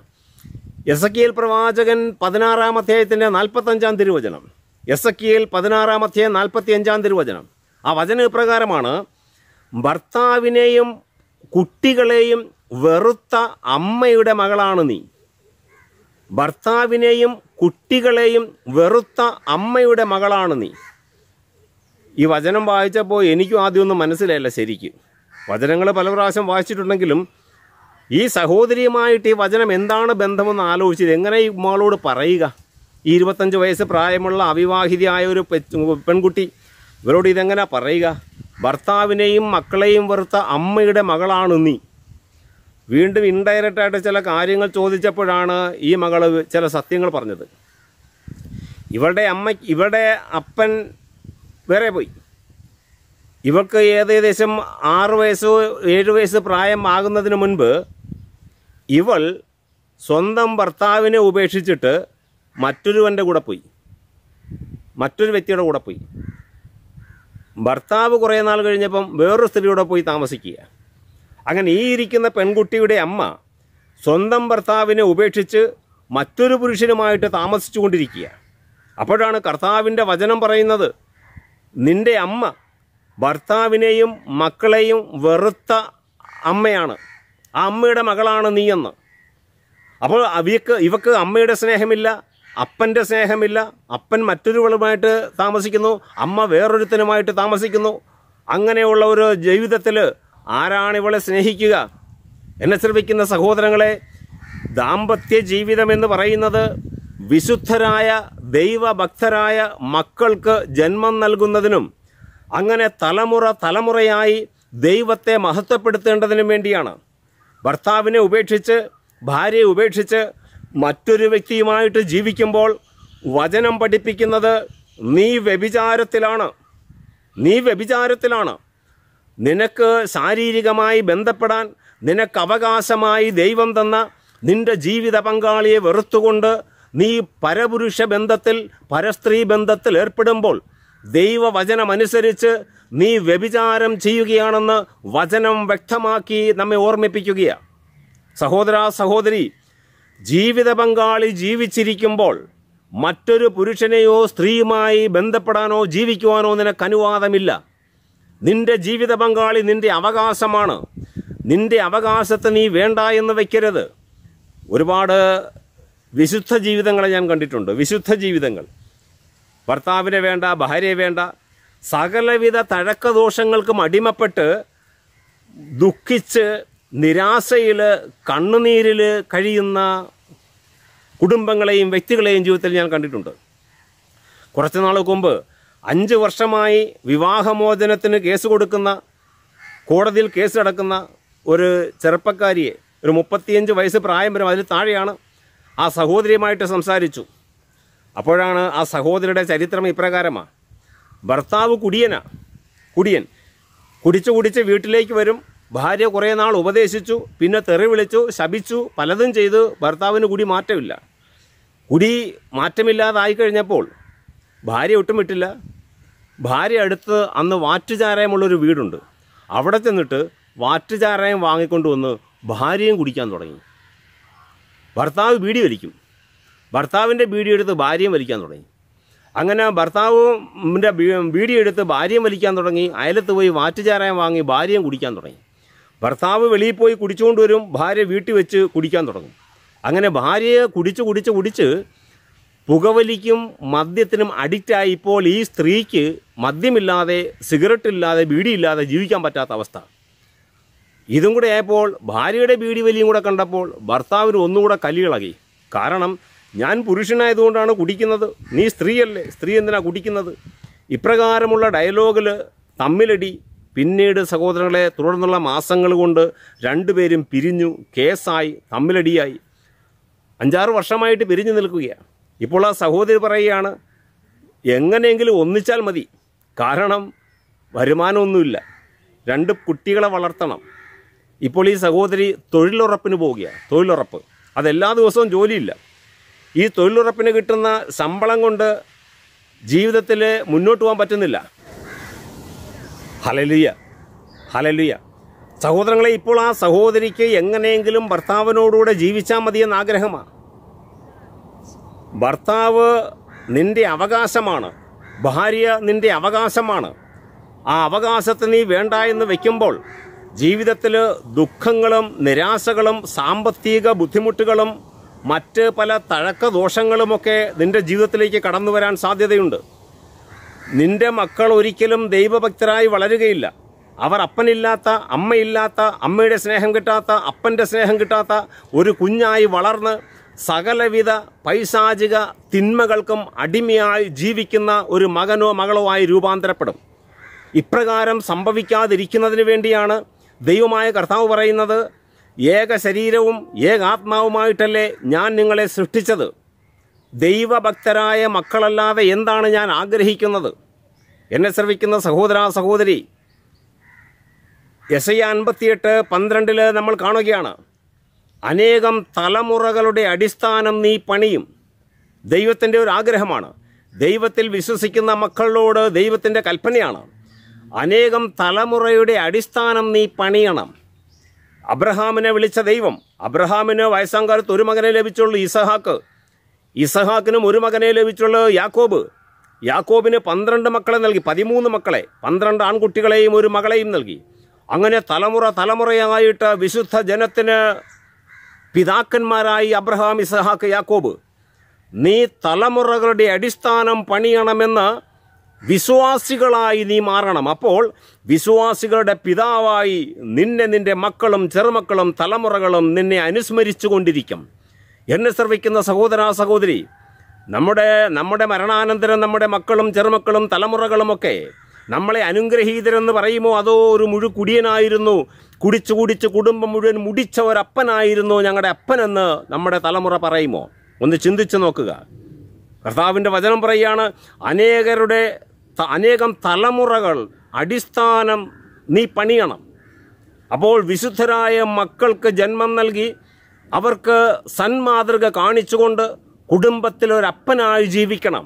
എസ് പ്രവാചകൻ പതിനാറാം അധ്യായത്തിൻ്റെ നാൽപ്പത്തഞ്ചാം തിരുവചനം എസ് എ കിയിൽ പതിനാറാമത്തെ നാൽപ്പത്തി അഞ്ചാം തിരുവചനം ആ വചനപ്രകാരമാണ് ഭർത്താവിനെയും കുട്ടികളെയും വെറുത്ത അമ്മയുടെ മകളാണ് നീ ഭർത്താവിനെയും കുട്ടികളെയും വെറുത്ത അമ്മയുടെ മകളാണ് നീ ഈ വചനം വായിച്ചപ്പോൾ എനിക്കും ആദ്യമൊന്നും മനസ്സിലായില്ല ശരിക്കും വചനങ്ങൾ പല പ്രാവശ്യം വായിച്ചിട്ടുണ്ടെങ്കിലും ഈ സഹോദരിയുമായിട്ട് ഈ വചനം എന്താണ് ബന്ധമെന്ന് ആലോചിച്ചത് എങ്ങനെ ഈ മകളോട് പറയുക ഈ ഇരുപത്തഞ്ച് വയസ്സ് പ്രായമുള്ള അവിവാഹിതയായ ഒരു പെൺകുട്ടി ഇവരോട് ഇതെങ്ങനെ പറയുക ഭർത്താവിനെയും മക്കളെയും വെറുത്ത അമ്മയുടെ മകളാണ് നീ വീണ്ടും ഇൻഡയറക്റ്റായിട്ട് ചില കാര്യങ്ങൾ ചോദിച്ചപ്പോഴാണ് ഈ മകൾ ചില സത്യങ്ങൾ പറഞ്ഞത് ഇവളുടെ അമ്മ ഇവളുടെ അപ്പൻ വേറെ പോയി ഇവൾക്ക് ഏകദേശം ആറ് വയസ്സോ ഏഴ് വയസ്സ് പ്രായം ആകുന്നതിന് മുൻപ് ഇവൾ സ്വന്തം ഭർത്താവിനെ ഉപേക്ഷിച്ചിട്ട് മറ്റൊരുവൻ്റെ കൂടെ പോയി മറ്റൊരു വ്യക്തിയുടെ കൂടെ പോയി ഭർത്താവ് കുറേ നാൾ കഴിഞ്ഞപ്പം വേറൊരു സ്ത്രീയുടെ പോയി താമസിക്കുക അങ്ങനെ ഈ ഇരിക്കുന്ന പെൺകുട്ടിയുടെ അമ്മ സ്വന്തം ഭർത്താവിനെ ഉപേക്ഷിച്ച് മറ്റൊരു പുരുഷനുമായിട്ട് താമസിച്ചു കൊണ്ടിരിക്കുക അപ്പോഴാണ് കർത്താവിൻ്റെ വചനം പറയുന്നത് നിന്റെ അമ്മ ഭർത്താവിനെയും മക്കളെയും വെറുത്ത അമ്മയാണ് ആ അമ്മയുടെ മകളാണ് നീയെന്ന് അപ്പോൾ അവയ്ക്ക് ഇവക്ക് അമ്മയുടെ സ്നേഹമില്ല അപ്പൻ്റെ സ്നേഹമില്ല അപ്പൻ മറ്റൊരുവളുമായിട്ട് താമസിക്കുന്നു അമ്മ വേറൊരുത്തനുമായിട്ട് താമസിക്കുന്നു അങ്ങനെയുള്ള ഒരു ജീവിതത്തിൽ ആരാണ് ഇവളെ സ്നേഹിക്കുക എന്നെ ശ്രമിക്കുന്ന സഹോദരങ്ങളെ ദാമ്പത്യ ജീവിതം എന്ന് പറയുന്നത് വിശുദ്ധരായ ദൈവഭക്തരായ മക്കൾക്ക് ജന്മം നൽകുന്നതിനും അങ്ങനെ തലമുറ തലമുറയായി ദൈവത്തെ മഹത്വപ്പെടുത്തേണ്ടതിനും വേണ്ടിയാണ് ഭർത്താവിനെ ഉപേക്ഷിച്ച് ഭാര്യയെ ഉപേക്ഷിച്ച് മറ്റൊരു വ്യക്തിയുമായിട്ട് ജീവിക്കുമ്പോൾ വചനം പഠിപ്പിക്കുന്നത് നീ വ്യഭിചാരത്തിലാണ് നീ വ്യഭിചാരത്തിലാണ് നിനക്ക് ശാരീരികമായി ബന്ധപ്പെടാൻ നിനക്ക് അവകാശമായി ദൈവം തന്ന നിന്റെ ജീവിത പങ്കാളിയെ വെറുത്തുകൊണ്ട് നീ പരപുരുഷ ബന്ധത്തിൽ പരസ്ത്രീ ബന്ധത്തിൽ ഏർപ്പെടുമ്പോൾ ദൈവവചനമനുസരിച്ച് നീ വ്യഭിചാരം ചെയ്യുകയാണെന്ന് വചനം വ്യക്തമാക്കി നമ്മെ ഓർമ്മിപ്പിക്കുകയാണ് സഹോദരാ സഹോദരി ജീവിത പങ്കാളി ജീവിച്ചിരിക്കുമ്പോൾ മറ്റൊരു പുരുഷനെയോ സ്ത്രീയുമായി ബന്ധപ്പെടാനോ ജീവിക്കുവാനോ നിനക്ക് അനുവാദമില്ല നിന്റെ ജീവിത പങ്കാളി നിന്റെ അവകാശമാണ് നിന്റെ അവകാശത്തെ നീ വേണ്ട എന്ന് വയ്ക്കരുത് ഒരുപാട് വിശുദ്ധ ജീവിതങ്ങളെ ഞാൻ കണ്ടിട്ടുണ്ട് വിശുദ്ധ ജീവിതങ്ങൾ ഭർത്താവിനെ വേണ്ട ഭാര്യയെ വേണ്ട സകലവിധ തഴക്കദോഷങ്ങൾക്കും അടിമപ്പെട്ട് ദുഃഖിച്ച് നിരാശയിൽ കണ്ണുനീരിൽ കഴിയുന്ന കുടുംബങ്ങളെയും വ്യക്തികളെയും ജീവിതത്തിൽ ഞാൻ കണ്ടിട്ടുണ്ട് കുറച്ച് നാൾക്ക് മുമ്പ് അഞ്ച് വർഷമായി വിവാഹമോചനത്തിന് കേസ് കൊടുക്കുന്ന കോടതിയിൽ കേസ് അടക്കുന്ന ഒരു ചെറുപ്പക്കാരിയെ ഒരു മുപ്പത്തിയഞ്ച് വയസ്സ് പ്രായം വരും അതിൽ താഴെയാണ് ആ സഹോദരിയുമായിട്ട് സംസാരിച്ചു അപ്പോഴാണ് ആ സഹോദരിയുടെ ചരിത്രം ഇപ്രകാരമാണ് ഭർത്താവ് കുടിയനാ കുടിയൻ കുടിച്ച് കുടിച്ച് വീട്ടിലേക്ക് വരും ഭാര്യ കുറേ നാൾ ഉപദേശിച്ചു പിന്നെ തെറി വിളിച്ചു ശപിച്ചു പലതും ചെയ്ത് ഭർത്താവിന് കുടി മാറ്റമില്ല കുടി മാറ്റമില്ലാതായി കഴിഞ്ഞപ്പോൾ ഭാര്യ ഒട്ടും വിട്ടില്ല ഭാര്യ അടുത്ത് അന്ന് വാറ്റുചാരായമുള്ളൊരു വീടുണ്ട് അവിടെ ചെന്നിട്ട് വാറ്റുചാരായം വാങ്ങിക്കൊണ്ടുവന്ന് ഭാര്യയും കുടിക്കാൻ തുടങ്ങി ഭർത്താവ് ബീഡി വലിക്കും ഭർത്താവിൻ്റെ ബീഡി എടുത്ത് ഭാര്യയും വലിക്കാൻ തുടങ്ങി അങ്ങനെ ഭർത്താവിൻ്റെ ബീഡി എടുത്ത് ഭാര്യയും വലിക്കാൻ തുടങ്ങി അയലത്ത് പോയി വാറ്റുചാരായം വാങ്ങി ഭാര്യയും കുടിക്കാൻ തുടങ്ങി ഭർത്താവ് വെളിയിൽ പോയി കുടിച്ചുകൊണ്ട് വരും ഭാര്യ വീട്ടിൽ വെച്ച് കുടിക്കാൻ തുടങ്ങും അങ്ങനെ ഭാര്യയെ കുടിച്ച് കുടിച്ച് കുടിച്ച് പുകവലിക്കും മദ്യത്തിനും അഡിക്റ്റായി ഇപ്പോൾ ഈ സ്ത്രീക്ക് മദ്യമില്ലാതെ സിഗരറ്റ് ഇല്ലാതെ ബീഡിയില്ലാതെ ജീവിക്കാൻ പറ്റാത്ത അവസ്ഥ ഇതും കൂടെ ആയപ്പോൾ ഭാര്യയുടെ ബീഡി വലിയും കൂടെ കണ്ടപ്പോൾ ഭർത്താവിന് ഒന്നുകൂടെ കലികളകി കാരണം ഞാൻ പുരുഷനായതുകൊണ്ടാണ് കുടിക്കുന്നത് നീ സ്ത്രീയല്ലേ സ്ത്രീ എന്തിനാണ് കുടിക്കുന്നത് ഇപ്രകാരമുള്ള ഡയലോഗിൽ തമ്മിലടി പിന്നീട് സഹോദരങ്ങളെ തുടർന്നുള്ള മാസങ്ങൾ കൊണ്ട് രണ്ടുപേരും പിരിഞ്ഞു കേസായി തമ്മിലടിയായി അഞ്ചാറ് വർഷമായിട്ട് പിരിഞ്ഞു നിൽക്കുകയാണ് ഇപ്പോൾ ആ സഹോദരി പറയുകയാണ് എങ്ങനെയെങ്കിലും ഒന്നിച്ചാൽ മതി കാരണം വരുമാനമൊന്നുമില്ല രണ്ട് കുട്ടികളെ വളർത്തണം ഇപ്പോൾ ഈ സഹോദരി തൊഴിലുറപ്പിന് പോവുകയാണ് തൊഴിലുറപ്പ് അതെല്ലാ ദിവസവും ജോലിയില്ല ഈ തൊഴിലുറപ്പിന് കിട്ടുന്ന ശമ്പളം കൊണ്ട് ജീവിതത്തിൽ മുന്നോട്ട് പോകാൻ പറ്റുന്നില്ല ഹലലുയ ഹലലുയ സഹോദരങ്ങളെ ഇപ്പോൾ ആ സഹോദരിക്ക് എങ്ങനെയെങ്കിലും ഭർത്താവിനോടുകൂടെ ജീവിച്ചാൽ മതിയെന്ന് ആഗ്രഹമാണ് ഭർത്താവ് നിന്റെ അവകാശമാണ് ഭാര്യ നിന്റെ അവകാശമാണ് ആ അവകാശത്തെ നീ വേണ്ട എന്ന് വയ്ക്കുമ്പോൾ ജീവിതത്തിൽ ദുഃഖങ്ങളും നിരാശകളും സാമ്പത്തിക ബുദ്ധിമുട്ടുകളും മറ്റ് പല തഴക്കദോഷങ്ങളുമൊക്കെ നിന്റെ ജീവിതത്തിലേക്ക് കടന്നു വരാൻ സാധ്യതയുണ്ട് നിന്റെ മക്കൾ ഒരിക്കലും ദൈവഭക്തരായി വളരുകയില്ല അവർ അപ്പനില്ലാത്ത അമ്മയില്ലാത്ത അമ്മയുടെ സ്നേഹം കിട്ടാത്ത അപ്പൻ്റെ സ്നേഹം കിട്ടാത്ത ഒരു കുഞ്ഞായി വളർന്ന് സകലവിധ പൈശാചിക തിന്മകൾക്കും അടിമയായി ജീവിക്കുന്ന ഒരു മകനോ മകളോ ആയി രൂപാന്തരപ്പെടും ഇപ്രകാരം സംഭവിക്കാതിരിക്കുന്നതിന് വേണ്ടിയാണ് ദൈവമായ കർത്താവ് പറയുന്നത് ഏക ശരീരവും ഏകാത്മാവുമായിട്ടല്ലേ ഞാൻ നിങ്ങളെ സൃഷ്ടിച്ചത് ദൈവഭക്തരായ മക്കളല്ലാതെ എന്താണ് ഞാൻ ആഗ്രഹിക്കുന്നത് എന്നെ ശ്രവിക്കുന്ന സഹോദര സഹോദരി എസ് ഐ അൻപത്തിയെട്ട് പന്ത്രണ്ടിൽ നമ്മൾ കാണുകയാണ് അനേകം തലമുറകളുടെ അടിസ്ഥാനം നീ പണിയും ദൈവത്തിൻ്റെ ഒരു ആഗ്രഹമാണ് ദൈവത്തിൽ വിശ്വസിക്കുന്ന മക്കളോട് ദൈവത്തിൻ്റെ കൽപ്പനയാണ് അനേകം തലമുറയുടെ അടിസ്ഥാനം നീ പണിയണം അബ്രഹാമിനെ വിളിച്ച ദൈവം അബ്രഹാമിന് വയസ്സാങ്കാലത്ത് ഒരു മകനെ ലഭിച്ചുള്ളൂ ഇസഹാക്ക് ഇസഹാക്കിനും ഒരു മകനെ ലഭിച്ചുള്ളത് യാക്കോബ് യാക്കോബിന് പന്ത്രണ്ട് മക്കളെ നൽകി പതിമൂന്ന് മക്കളെ പന്ത്രണ്ട് ആൺകുട്ടികളെയും ഒരു മകളെയും നൽകി അങ്ങനെ തലമുറ തലമുറയായിട്ട് വിശുദ്ധ ജനത്തിന് പിതാക്കന്മാരായി അബ്രഹാം ഇസഹാക്ക് യാക്കോബ് നീ തലമുറകളുടെ അടിസ്ഥാനം പണിയണമെന്ന് വിശ്വാസികളായി നീ മാറണം അപ്പോൾ വിശ്വാസികളുടെ പിതാവായി നിന്നെ നിന്റെ മക്കളും ചെറുമക്കളും തലമുറകളും നിന്നെ അനുസ്മരിച്ചു കൊണ്ടിരിക്കും എന്നെ ശ്രവിക്കുന്ന സഹോദരാ സഹോദരി നമ്മുടെ നമ്മുടെ മരണാനന്തരം നമ്മുടെ മക്കളും ചെറുമക്കളും തലമുറകളുമൊക്കെ നമ്മളെ അനുഗ്രഹീതരെന്ന് പറയുമോ അതോ ഒരു മുഴു കുടിയനായിരുന്നു കുടിച്ചു കുടിച്ച് കുടുംബം മുഴുവൻ മുടിച്ച ഒരപ്പനായിരുന്നു ഞങ്ങളുടെ അപ്പനെന്ന് നമ്മുടെ തലമുറ പറയുമോ ഒന്ന് ചിന്തിച്ചു നോക്കുക കർത്താവിൻ്റെ വചനം പറയുകയാണ് അനേകരുടെ അനേകം തലമുറകൾ അടിസ്ഥാനം നീ പണിയണം അപ്പോൾ വിശുദ്ധരായ മക്കൾക്ക് ജന്മം നൽകി അവർക്ക് സന്മാതൃക കാണിച്ചുകൊണ്ട് കുടുംബത്തിലൊരപ്പനായി ജീവിക്കണം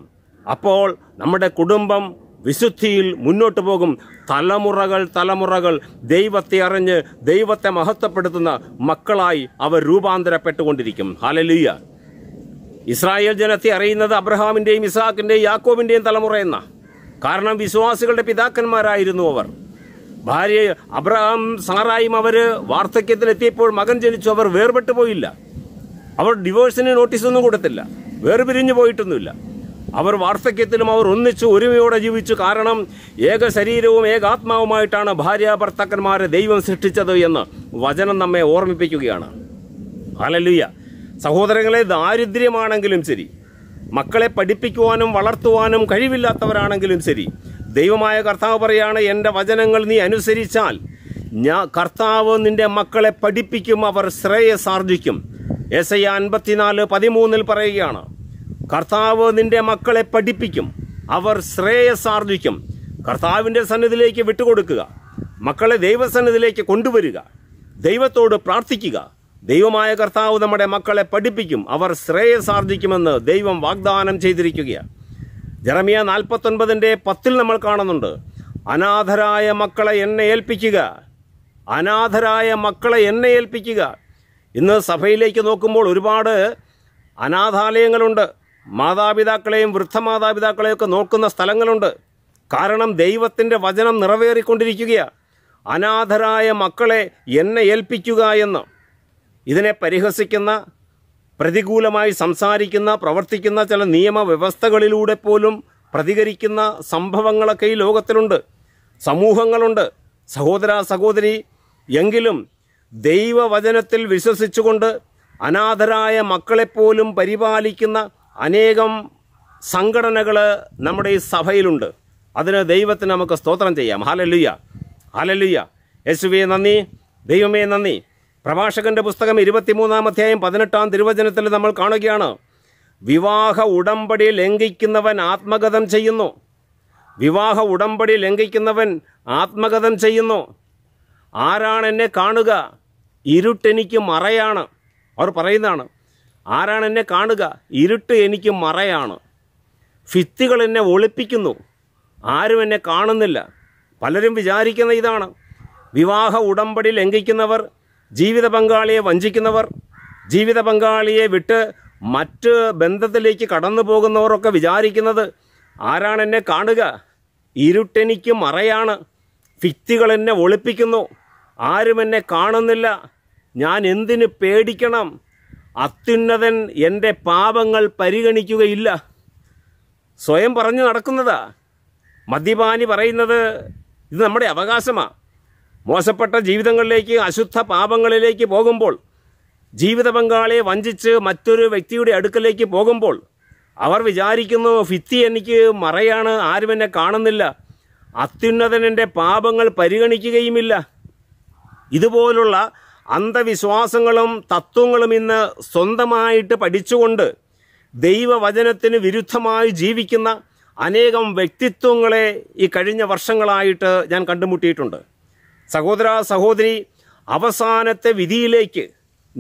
അപ്പോൾ നമ്മുടെ കുടുംബം വിശുദ്ധിയിൽ മുന്നോട്ട് പോകും തലമുറകൾ തലമുറകൾ ദൈവത്തെ അറിഞ്ഞ് ദൈവത്തെ മഹത്വപ്പെടുത്തുന്ന മക്കളായി അവർ രൂപാന്തരപ്പെട്ടുകൊണ്ടിരിക്കും ഹാലലീയ ഇസ്രായേൽ ജനത്തെ അറിയുന്നത് അബ്രഹാമിൻ്റെയും ഇസാഖിൻ്റെയും യാക്കോബിൻ്റെയും തലമുറയെന്ന കാരണം വിശ്വാസികളുടെ പിതാക്കന്മാരായിരുന്നു അവർ ഭാര്യ അബ്രഹാം സാറായും അവർ വാർദ്ധക്യത്തിലെത്തിയപ്പോൾ മകൻ ജനിച്ചു അവർ വേർപെട്ടു പോയില്ല അവർ ഡിവോഴ്സിന് നോട്ടീസൊന്നും കൊടുത്തില്ല വേർപിരിഞ്ഞു പോയിട്ടൊന്നുമില്ല അവർ വാർദ്ധക്യത്തിലും അവർ ഒന്നിച്ചു ഒരുമയോടെ ജീവിച്ചു കാരണം ഏക ശരീരവും ഏകാത്മാവുമായിട്ടാണ് ഭാര്യ ഭർത്താക്കന്മാരെ ദൈവം സൃഷ്ടിച്ചത് എന്ന് വചനം നമ്മെ ഓർമ്മിപ്പിക്കുകയാണ് അലലുയ്യ സഹോദരങ്ങളെ ദാരിദ്ര്യമാണെങ്കിലും ശരി മക്കളെ പഠിപ്പിക്കുവാനും വളർത്തുവാനും കഴിവില്ലാത്തവരാണെങ്കിലും ശരി ദൈവമായ കർത്താവ് പറയാണ് എൻ്റെ വചനങ്ങൾ നീ അനുസരിച്ചാൽ ഞാൻ കർത്താവ് നിൻ്റെ മക്കളെ പഠിപ്പിക്കും അവർ ശ്രേയസ് ആർജിക്കും എസ് ഐ അൻപത്തിനാല് പതിമൂന്നിൽ പറയുകയാണ് കർത്താവ് നിൻ്റെ മക്കളെ പഠിപ്പിക്കും അവർ ശ്രേയസ് ആർജിക്കും കർത്താവിൻ്റെ സന്നിധിയിലേക്ക് വിട്ടുകൊടുക്കുക മക്കളെ ദൈവസന്നിധിയിലേക്ക് കൊണ്ടുവരിക ദൈവത്തോട് പ്രാർത്ഥിക്കുക ദൈവമായ കർത്താവ് നമ്മുടെ മക്കളെ പഠിപ്പിക്കും അവർ ശ്രേയസാർജിക്കുമെന്ന് ദൈവം വാഗ്ദാനം ചെയ്തിരിക്കുകയാണ് ജറമിയ നാൽപ്പത്തൊൻപതിൻ്റെ പത്തിൽ നമ്മൾ കാണുന്നുണ്ട് അനാഥരായ മക്കളെ എന്നെ ഏൽപ്പിക്കുക അനാഥരായ മക്കളെ എന്നെ ഏൽപ്പിക്കുക ഇന്ന് സഭയിലേക്ക് നോക്കുമ്പോൾ ഒരുപാട് അനാഥാലയങ്ങളുണ്ട് മാതാപിതാക്കളെയും വൃദ്ധമാതാപിതാക്കളെയൊക്കെ നോക്കുന്ന സ്ഥലങ്ങളുണ്ട് കാരണം ദൈവത്തിൻ്റെ വചനം നിറവേറിക്കൊണ്ടിരിക്കുകയാണ് അനാഥരായ മക്കളെ എന്നെ ഏൽപ്പിക്കുക എന്ന് ഇതിനെ പരിഹസിക്കുന്ന പ്രതികൂലമായി സംസാരിക്കുന്ന പ്രവർത്തിക്കുന്ന ചില നിയമവ്യവസ്ഥകളിലൂടെ പോലും പ്രതികരിക്കുന്ന സംഭവങ്ങളൊക്കെ ഈ ലോകത്തിലുണ്ട് സമൂഹങ്ങളുണ്ട് സഹോദര സഹോദരി എങ്കിലും ദൈവവചനത്തിൽ വിശ്വസിച്ചുകൊണ്ട് അനാഥരായ മക്കളെപ്പോലും പരിപാലിക്കുന്ന അനേകം സംഘടനകൾ നമ്മുടെ ഈ സഭയിലുണ്ട് അതിന് ദൈവത്തിന് നമുക്ക് സ്തോത്രം ചെയ്യാം ഹാലല്ലുയ്യ ഹാലല്ലുയ്യ യേശുവേ നന്ദി ദൈവമേ നന്ദി പ്രഭാഷകന്റെ പുസ്തകം ഇരുപത്തിമൂന്നാം അധ്യായം പതിനെട്ടാം തിരുവചനത്തിൽ നമ്മൾ കാണുകയാണ് വിവാഹ ഉടമ്പടി ലംഘിക്കുന്നവൻ ആത്മഗതം ചെയ്യുന്നു വിവാഹ ഉടമ്പടി ലംഘിക്കുന്നവൻ ആത്മഗതം ചെയ്യുന്നു ആരാണ് എന്നെ കാണുക ഇരുട്ടെനിക്ക് മറയാണ് അവർ പറയുന്നതാണ് ആരാണ് എന്നെ കാണുക ഇരുട്ട് എനിക്ക് മറയാണ് ഫിത്തികൾ എന്നെ ഒളിപ്പിക്കുന്നു ആരും എന്നെ കാണുന്നില്ല പലരും വിചാരിക്കുന്ന ഇതാണ് വിവാഹ ഉടമ്പടി ലംഘിക്കുന്നവർ ജീവിത പങ്കാളിയെ വഞ്ചിക്കുന്നവർ ജീവിത പങ്കാളിയെ വിട്ട് മറ്റ് ബന്ധത്തിലേക്ക് കടന്നു പോകുന്നവരൊക്കെ വിചാരിക്കുന്നത് ആരാണ് എന്നെ കാണുക ഇരുട്ടെനിക്ക് മറയാണ് ഫിക്തികൾ എന്നെ ഒളിപ്പിക്കുന്നു ആരും എന്നെ കാണുന്നില്ല ഞാൻ എന്തിനു പേടിക്കണം അത്യുന്നതൻ എൻ്റെ പാപങ്ങൾ പരിഗണിക്കുകയില്ല സ്വയം പറഞ്ഞു നടക്കുന്നതാ മദ്യപാനി പറയുന്നത് ഇത് നമ്മുടെ അവകാശമാണ് മോശപ്പെട്ട ജീവിതങ്ങളിലേക്ക് അശുദ്ധ പാപങ്ങളിലേക്ക് പോകുമ്പോൾ ജീവിത പങ്കാളിയെ വഞ്ചിച്ച് മറ്റൊരു വ്യക്തിയുടെ അടുക്കലേക്ക് പോകുമ്പോൾ അവർ വിചാരിക്കുന്നു ഫിത്തി എനിക്ക് മറയാണ് ആരും എന്നെ കാണുന്നില്ല അത്യുന്നതൻ പാപങ്ങൾ പരിഗണിക്കുകയുമില്ല ഇതുപോലുള്ള അന്ധവിശ്വാസങ്ങളും തത്വങ്ങളും ഇന്ന് സ്വന്തമായിട്ട് പഠിച്ചുകൊണ്ട് ദൈവവചനത്തിന് വിരുദ്ധമായി ജീവിക്കുന്ന അനേകം വ്യക്തിത്വങ്ങളെ ഈ കഴിഞ്ഞ വർഷങ്ങളായിട്ട് ഞാൻ കണ്ടുമുട്ടിയിട്ടുണ്ട് സഹോദര സഹോദരി അവസാനത്തെ വിധിയിലേക്ക്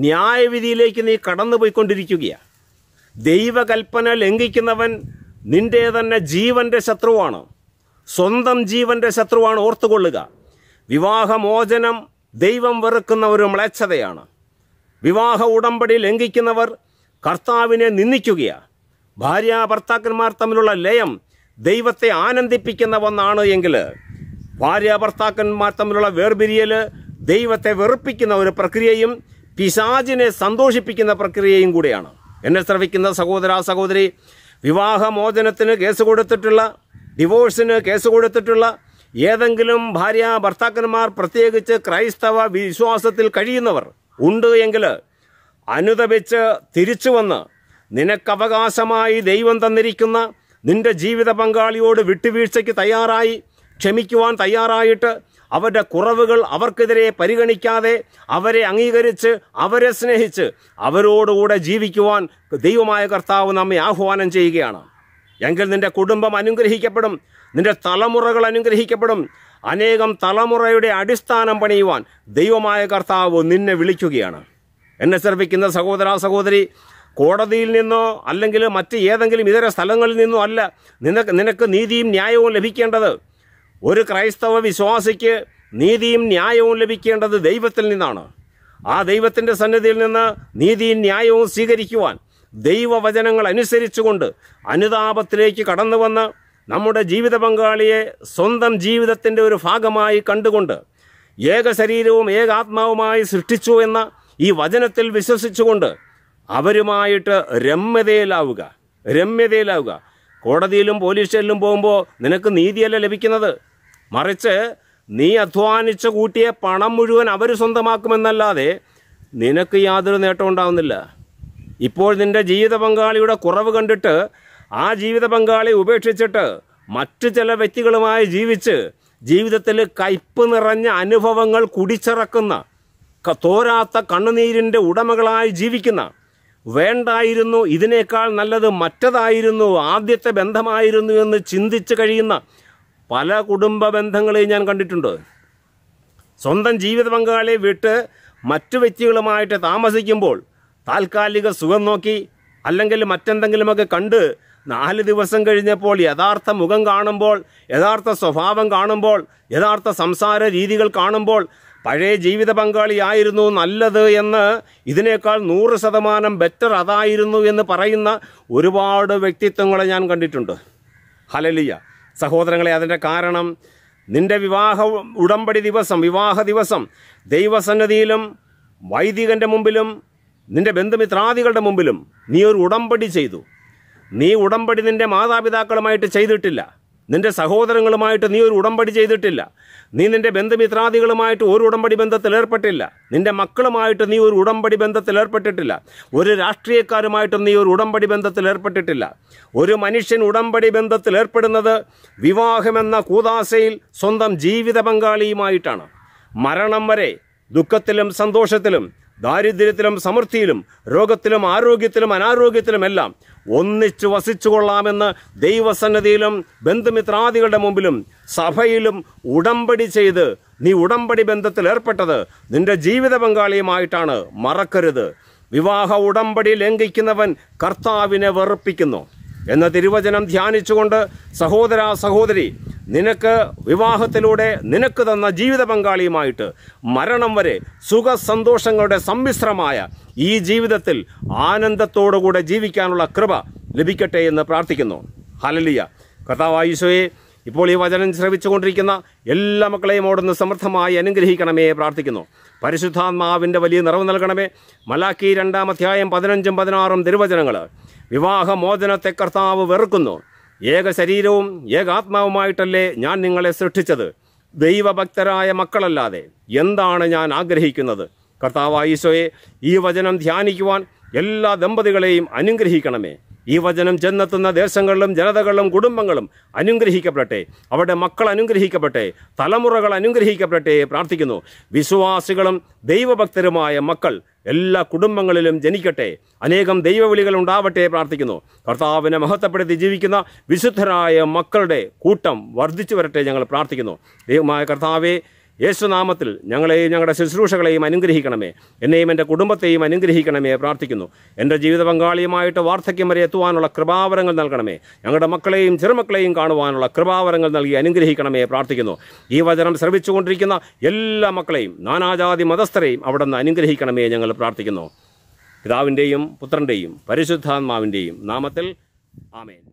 ന്യായവിധിയിലേക്ക് നീ കടന്നു പോയിക്കൊണ്ടിരിക്കുകയാണ് ദൈവകൽപ്പന ലംഘിക്കുന്നവൻ നിൻ്റെ തന്നെ ജീവന്റെ ശത്രുവാണ് സ്വന്തം ജീവന്റെ ശത്രുവാണ് ഓർത്തുകൊള്ളുക വിവാഹമോചനം ദൈവം വെറുക്കുന്ന ഒരു മ്ലേച്ഛതയാണ് വിവാഹ ഉടമ്പടി ലംഘിക്കുന്നവർ കർത്താവിനെ നിന്ദിക്കുകയാണ് ഭാര്യ ഭർത്താക്കന്മാർ തമ്മിലുള്ള ലയം ദൈവത്തെ ഒന്നാണ് എങ്കിൽ ഭാര്യ ഭർത്താക്കന്മാർ തമ്മിലുള്ള വേർപിരിയൽ ദൈവത്തെ വെറുപ്പിക്കുന്ന ഒരു പ്രക്രിയയും പിശാചിനെ സന്തോഷിപ്പിക്കുന്ന പ്രക്രിയയും കൂടിയാണ് എന്നെ ശ്രവിക്കുന്ന സഹോദര സഹോദരി വിവാഹമോചനത്തിന് കേസ് കൊടുത്തിട്ടുള്ള ഡിവോഴ്സിന് കേസ് കൊടുത്തിട്ടുള്ള ഏതെങ്കിലും ഭാര്യ ഭർത്താക്കന്മാർ പ്രത്യേകിച്ച് ക്രൈസ്തവ വിശ്വാസത്തിൽ കഴിയുന്നവർ ഉണ്ട് എങ്കിൽ അനുതപിച്ച് തിരിച്ചു വന്ന് നിനക്കവകാശമായി ദൈവം തന്നിരിക്കുന്ന നിന്റെ ജീവിത പങ്കാളിയോട് വിട്ടുവീഴ്ചയ്ക്ക് തയ്യാറായി ക്ഷമിക്കുവാൻ തയ്യാറായിട്ട് അവരുടെ കുറവുകൾ അവർക്കെതിരെ പരിഗണിക്കാതെ അവരെ അംഗീകരിച്ച് അവരെ സ്നേഹിച്ച് അവരോടുകൂടെ ജീവിക്കുവാൻ ദൈവമായ കർത്താവ് നമ്മെ ആഹ്വാനം ചെയ്യുകയാണ് എങ്കിൽ നിന്റെ കുടുംബം അനുഗ്രഹിക്കപ്പെടും നിന്റെ തലമുറകൾ അനുഗ്രഹിക്കപ്പെടും അനേകം തലമുറയുടെ അടിസ്ഥാനം പണിയുവാൻ ദൈവമായ കർത്താവ് നിന്നെ വിളിക്കുകയാണ് എന്നെ ശ്രമിക്കുന്ന സഹോദരാ സഹോദരി കോടതിയിൽ നിന്നോ അല്ലെങ്കിൽ മറ്റ് ഏതെങ്കിലും ഇതര സ്ഥലങ്ങളിൽ നിന്നോ അല്ല നിനക്ക് നിനക്ക് നീതിയും ന്യായവും ലഭിക്കേണ്ടത് ഒരു ക്രൈസ്തവ വിശ്വാസിക്ക് നീതിയും ന്യായവും ലഭിക്കേണ്ടത് ദൈവത്തിൽ നിന്നാണ് ആ ദൈവത്തിൻ്റെ സന്നിധിയിൽ നിന്ന് നീതിയും ന്യായവും സ്വീകരിക്കുവാൻ ദൈവവചനങ്ങൾ അനുസരിച്ചുകൊണ്ട് അനുതാപത്തിലേക്ക് കടന്നു വന്ന് നമ്മുടെ ജീവിത പങ്കാളിയെ സ്വന്തം ജീവിതത്തിൻ്റെ ഒരു ഭാഗമായി കണ്ടുകൊണ്ട് ഏക ശരീരവും ഏകാത്മാവുമായി സൃഷ്ടിച്ചു എന്ന ഈ വചനത്തിൽ വിശ്വസിച്ചുകൊണ്ട് അവരുമായിട്ട് രമ്യതയിലാവുക രമ്യതയിലാവുക കോടതിയിലും പോലീസ് സ്റ്റേഷനിലും പോകുമ്പോൾ നിനക്ക് നീതിയല്ല ലഭിക്കുന്നത് മറിച്ച് നീ അധ്വാനിച്ച് കൂട്ടിയ പണം മുഴുവൻ അവർ സ്വന്തമാക്കുമെന്നല്ലാതെ നിനക്ക് യാതൊരു നേട്ടവും ഉണ്ടാവുന്നില്ല ഇപ്പോൾ നിന്റെ ജീവിത പങ്കാളിയുടെ കുറവ് കണ്ടിട്ട് ആ ജീവിത പങ്കാളി ഉപേക്ഷിച്ചിട്ട് മറ്റു ചില വ്യക്തികളുമായി ജീവിച്ച് ജീവിതത്തിൽ കയ്പ് നിറഞ്ഞ അനുഭവങ്ങൾ കുടിച്ചിറക്കുന്ന തോരാത്ത കണ്ണുനീരിൻ്റെ ഉടമകളായി ജീവിക്കുന്ന വേണ്ടായിരുന്നു ഇതിനേക്കാൾ നല്ലത് മറ്റതായിരുന്നു ആദ്യത്തെ ബന്ധമായിരുന്നു എന്ന് ചിന്തിച്ചു കഴിയുന്ന പല കുടുംബ ബന്ധങ്ങളെയും ഞാൻ കണ്ടിട്ടുണ്ട് സ്വന്തം ജീവിത പങ്കാളിയെ വിട്ട് മറ്റു വ്യക്തികളുമായിട്ട് താമസിക്കുമ്പോൾ താൽക്കാലിക സുഖം നോക്കി അല്ലെങ്കിൽ മറ്റെന്തെങ്കിലുമൊക്കെ കണ്ട് നാല് ദിവസം കഴിഞ്ഞപ്പോൾ യഥാർത്ഥ മുഖം കാണുമ്പോൾ യഥാർത്ഥ സ്വഭാവം കാണുമ്പോൾ യഥാർത്ഥ സംസാര രീതികൾ കാണുമ്പോൾ പഴയ ജീവിത പങ്കാളിയായിരുന്നു നല്ലത് എന്ന് ഇതിനേക്കാൾ നൂറ് ശതമാനം ബെറ്റർ അതായിരുന്നു എന്ന് പറയുന്ന ഒരുപാട് വ്യക്തിത്വങ്ങളെ ഞാൻ കണ്ടിട്ടുണ്ട് ഹലലിയ സഹോദരങ്ങളെ അതിൻ്റെ കാരണം നിന്റെ വിവാഹ ഉടമ്പടി ദിവസം വിവാഹ ദിവസം ദൈവസന്നിധിയിലും വൈദികൻ്റെ മുമ്പിലും നിന്റെ ബന്ധുമിത്രാദികളുടെ മുമ്പിലും നീ ഒരു ഉടമ്പടി ചെയ്തു നീ ഉടമ്പടി നിന്റെ മാതാപിതാക്കളുമായിട്ട് ചെയ്തിട്ടില്ല നിന്റെ സഹോദരങ്ങളുമായിട്ട് നീ ഒരു ഉടമ്പടി ചെയ്തിട്ടില്ല നീ നിന്റെ ബന്ധുമിത്രാദികളുമായിട്ട് ഒരു ഉടമ്പടി ബന്ധത്തിൽ ഏർപ്പെട്ടില്ല നിന്റെ മക്കളുമായിട്ട് നീ ഒരു ഉടമ്പടി ബന്ധത്തിൽ ഏർപ്പെട്ടിട്ടില്ല ഒരു രാഷ്ട്രീയക്കാരുമായിട്ടും നീ ഒരു ഉടമ്പടി ബന്ധത്തിൽ ഏർപ്പെട്ടിട്ടില്ല ഒരു മനുഷ്യൻ ഉടമ്പടി ബന്ധത്തിൽ ഏർപ്പെടുന്നത് വിവാഹമെന്ന കൂതാശയിൽ സ്വന്തം ജീവിത പങ്കാളിയുമായിട്ടാണ് മരണം വരെ ദുഃഖത്തിലും സന്തോഷത്തിലും ദാരിദ്ര്യത്തിലും സമൃദ്ധിയിലും രോഗത്തിലും ആരോഗ്യത്തിലും അനാരോഗ്യത്തിലുമെല്ലാം ഒന്നിച്ചു വസിച്ചുകൊള്ളാമെന്ന് ദൈവസന്നദ്ധിയിലും ബന്ധുമിത്രാദികളുടെ മുമ്പിലും സഭയിലും ഉടമ്പടി ചെയ്ത് നീ ഉടമ്പടി ബന്ധത്തിൽ ഏർപ്പെട്ടത് നിന്റെ ജീവിത പങ്കാളിയുമായിട്ടാണ് മറക്കരുത് വിവാഹ ഉടമ്പടി ലംഘിക്കുന്നവൻ കർത്താവിനെ വെറുപ്പിക്കുന്നു എന്ന തിരുവചനം ധ്യാനിച്ചുകൊണ്ട് സഹോദര സഹോദരി നിനക്ക് വിവാഹത്തിലൂടെ നിനക്ക് തന്ന ജീവിത പങ്കാളിയുമായിട്ട് മരണം വരെ സുഖ സന്തോഷങ്ങളുടെ സമ്മിശ്രമായ ഈ ജീവിതത്തിൽ ആനന്ദത്തോടുകൂടെ ജീവിക്കാനുള്ള കൃപ ലഭിക്കട്ടെ എന്ന് പ്രാർത്ഥിക്കുന്നു ഹലലിയ കർത്താവായിശോയെ ഇപ്പോൾ ഈ വചനം ശ്രവിച്ചുകൊണ്ടിരിക്കുന്ന എല്ലാ മക്കളെയും ഓടുന്ന് സമൃദ്ധമായി അനുഗ്രഹിക്കണമേ പ്രാർത്ഥിക്കുന്നു പരിശുദ്ധാത്മാവിൻ്റെ വലിയ നിറവ് നൽകണമേ മലാക്കി രണ്ടാം അധ്യായം പതിനഞ്ചും പതിനാറും തിരുവചനങ്ങൾ വിവാഹമോചനത്തെ കർത്താവ് വെറുക്കുന്നു ഏക ശരീരവും ഏകാത്മാവുമായിട്ടല്ലേ ഞാൻ നിങ്ങളെ സൃഷ്ടിച്ചത് ദൈവഭക്തരായ മക്കളല്ലാതെ എന്താണ് ഞാൻ ആഗ്രഹിക്കുന്നത് കർത്താവ് ഈശോയെ ഈ വചനം ധ്യാനിക്കുവാൻ എല്ലാ ദമ്പതികളെയും അനുഗ്രഹിക്കണമേ ഈ വചനം ചെന്നെത്തുന്ന ദേശങ്ങളിലും ജനതകളിലും കുടുംബങ്ങളും അനുഗ്രഹിക്കപ്പെടട്ടെ അവരുടെ മക്കൾ അനുഗ്രഹിക്കപ്പെട്ടെ തലമുറകൾ അനുഗ്രഹിക്കപ്പെടട്ടെ പ്രാർത്ഥിക്കുന്നു വിശ്വാസികളും ദൈവഭക്തരുമായ മക്കൾ എല്ലാ കുടുംബങ്ങളിലും ജനിക്കട്ടെ അനേകം ദൈവവിളികൾ ഉണ്ടാവട്ടെ പ്രാർത്ഥിക്കുന്നു കർത്താവിനെ മഹത്വപ്പെടുത്തി ജീവിക്കുന്ന വിശുദ്ധരായ മക്കളുടെ കൂട്ടം വർദ്ധിച്ചു വരട്ടെ ഞങ്ങൾ പ്രാർത്ഥിക്കുന്നു ദൈവമായ കർത്താവെ യേശുനാമത്തിൽ ഞങ്ങളെയും ഞങ്ങളുടെ ശുശ്രൂഷകളെയും അനുഗ്രഹിക്കണമേ എന്നെയും എൻ്റെ കുടുംബത്തെയും അനുഗ്രഹിക്കണമേ പ്രാർത്ഥിക്കുന്നു എൻ്റെ ജീവിത പങ്കാളിയുമായിട്ട് വാർദ്ധക്യം വരെ എത്തുവാനുള്ള കൃപാവരങ്ങൾ നൽകണമേ ഞങ്ങളുടെ മക്കളെയും ചെറുമക്കളെയും കാണുവാനുള്ള കൃപാവരങ്ങൾ നൽകി അനുഗ്രഹിക്കണമേ പ്രാർത്ഥിക്കുന്നു ഈ വചനം ശ്രവിച്ചുകൊണ്ടിരിക്കുന്ന എല്ലാ മക്കളെയും നാനാജാതി മതസ്ഥരെയും അവിടെ നിന്ന് അനുഗ്രഹിക്കണമേ ഞങ്ങൾ പ്രാർത്ഥിക്കുന്നു പിതാവിൻ്റെയും പുത്രൻ്റെയും പരിശുദ്ധാത്മാവിൻ്റെയും നാമത്തിൽ ആമേൻ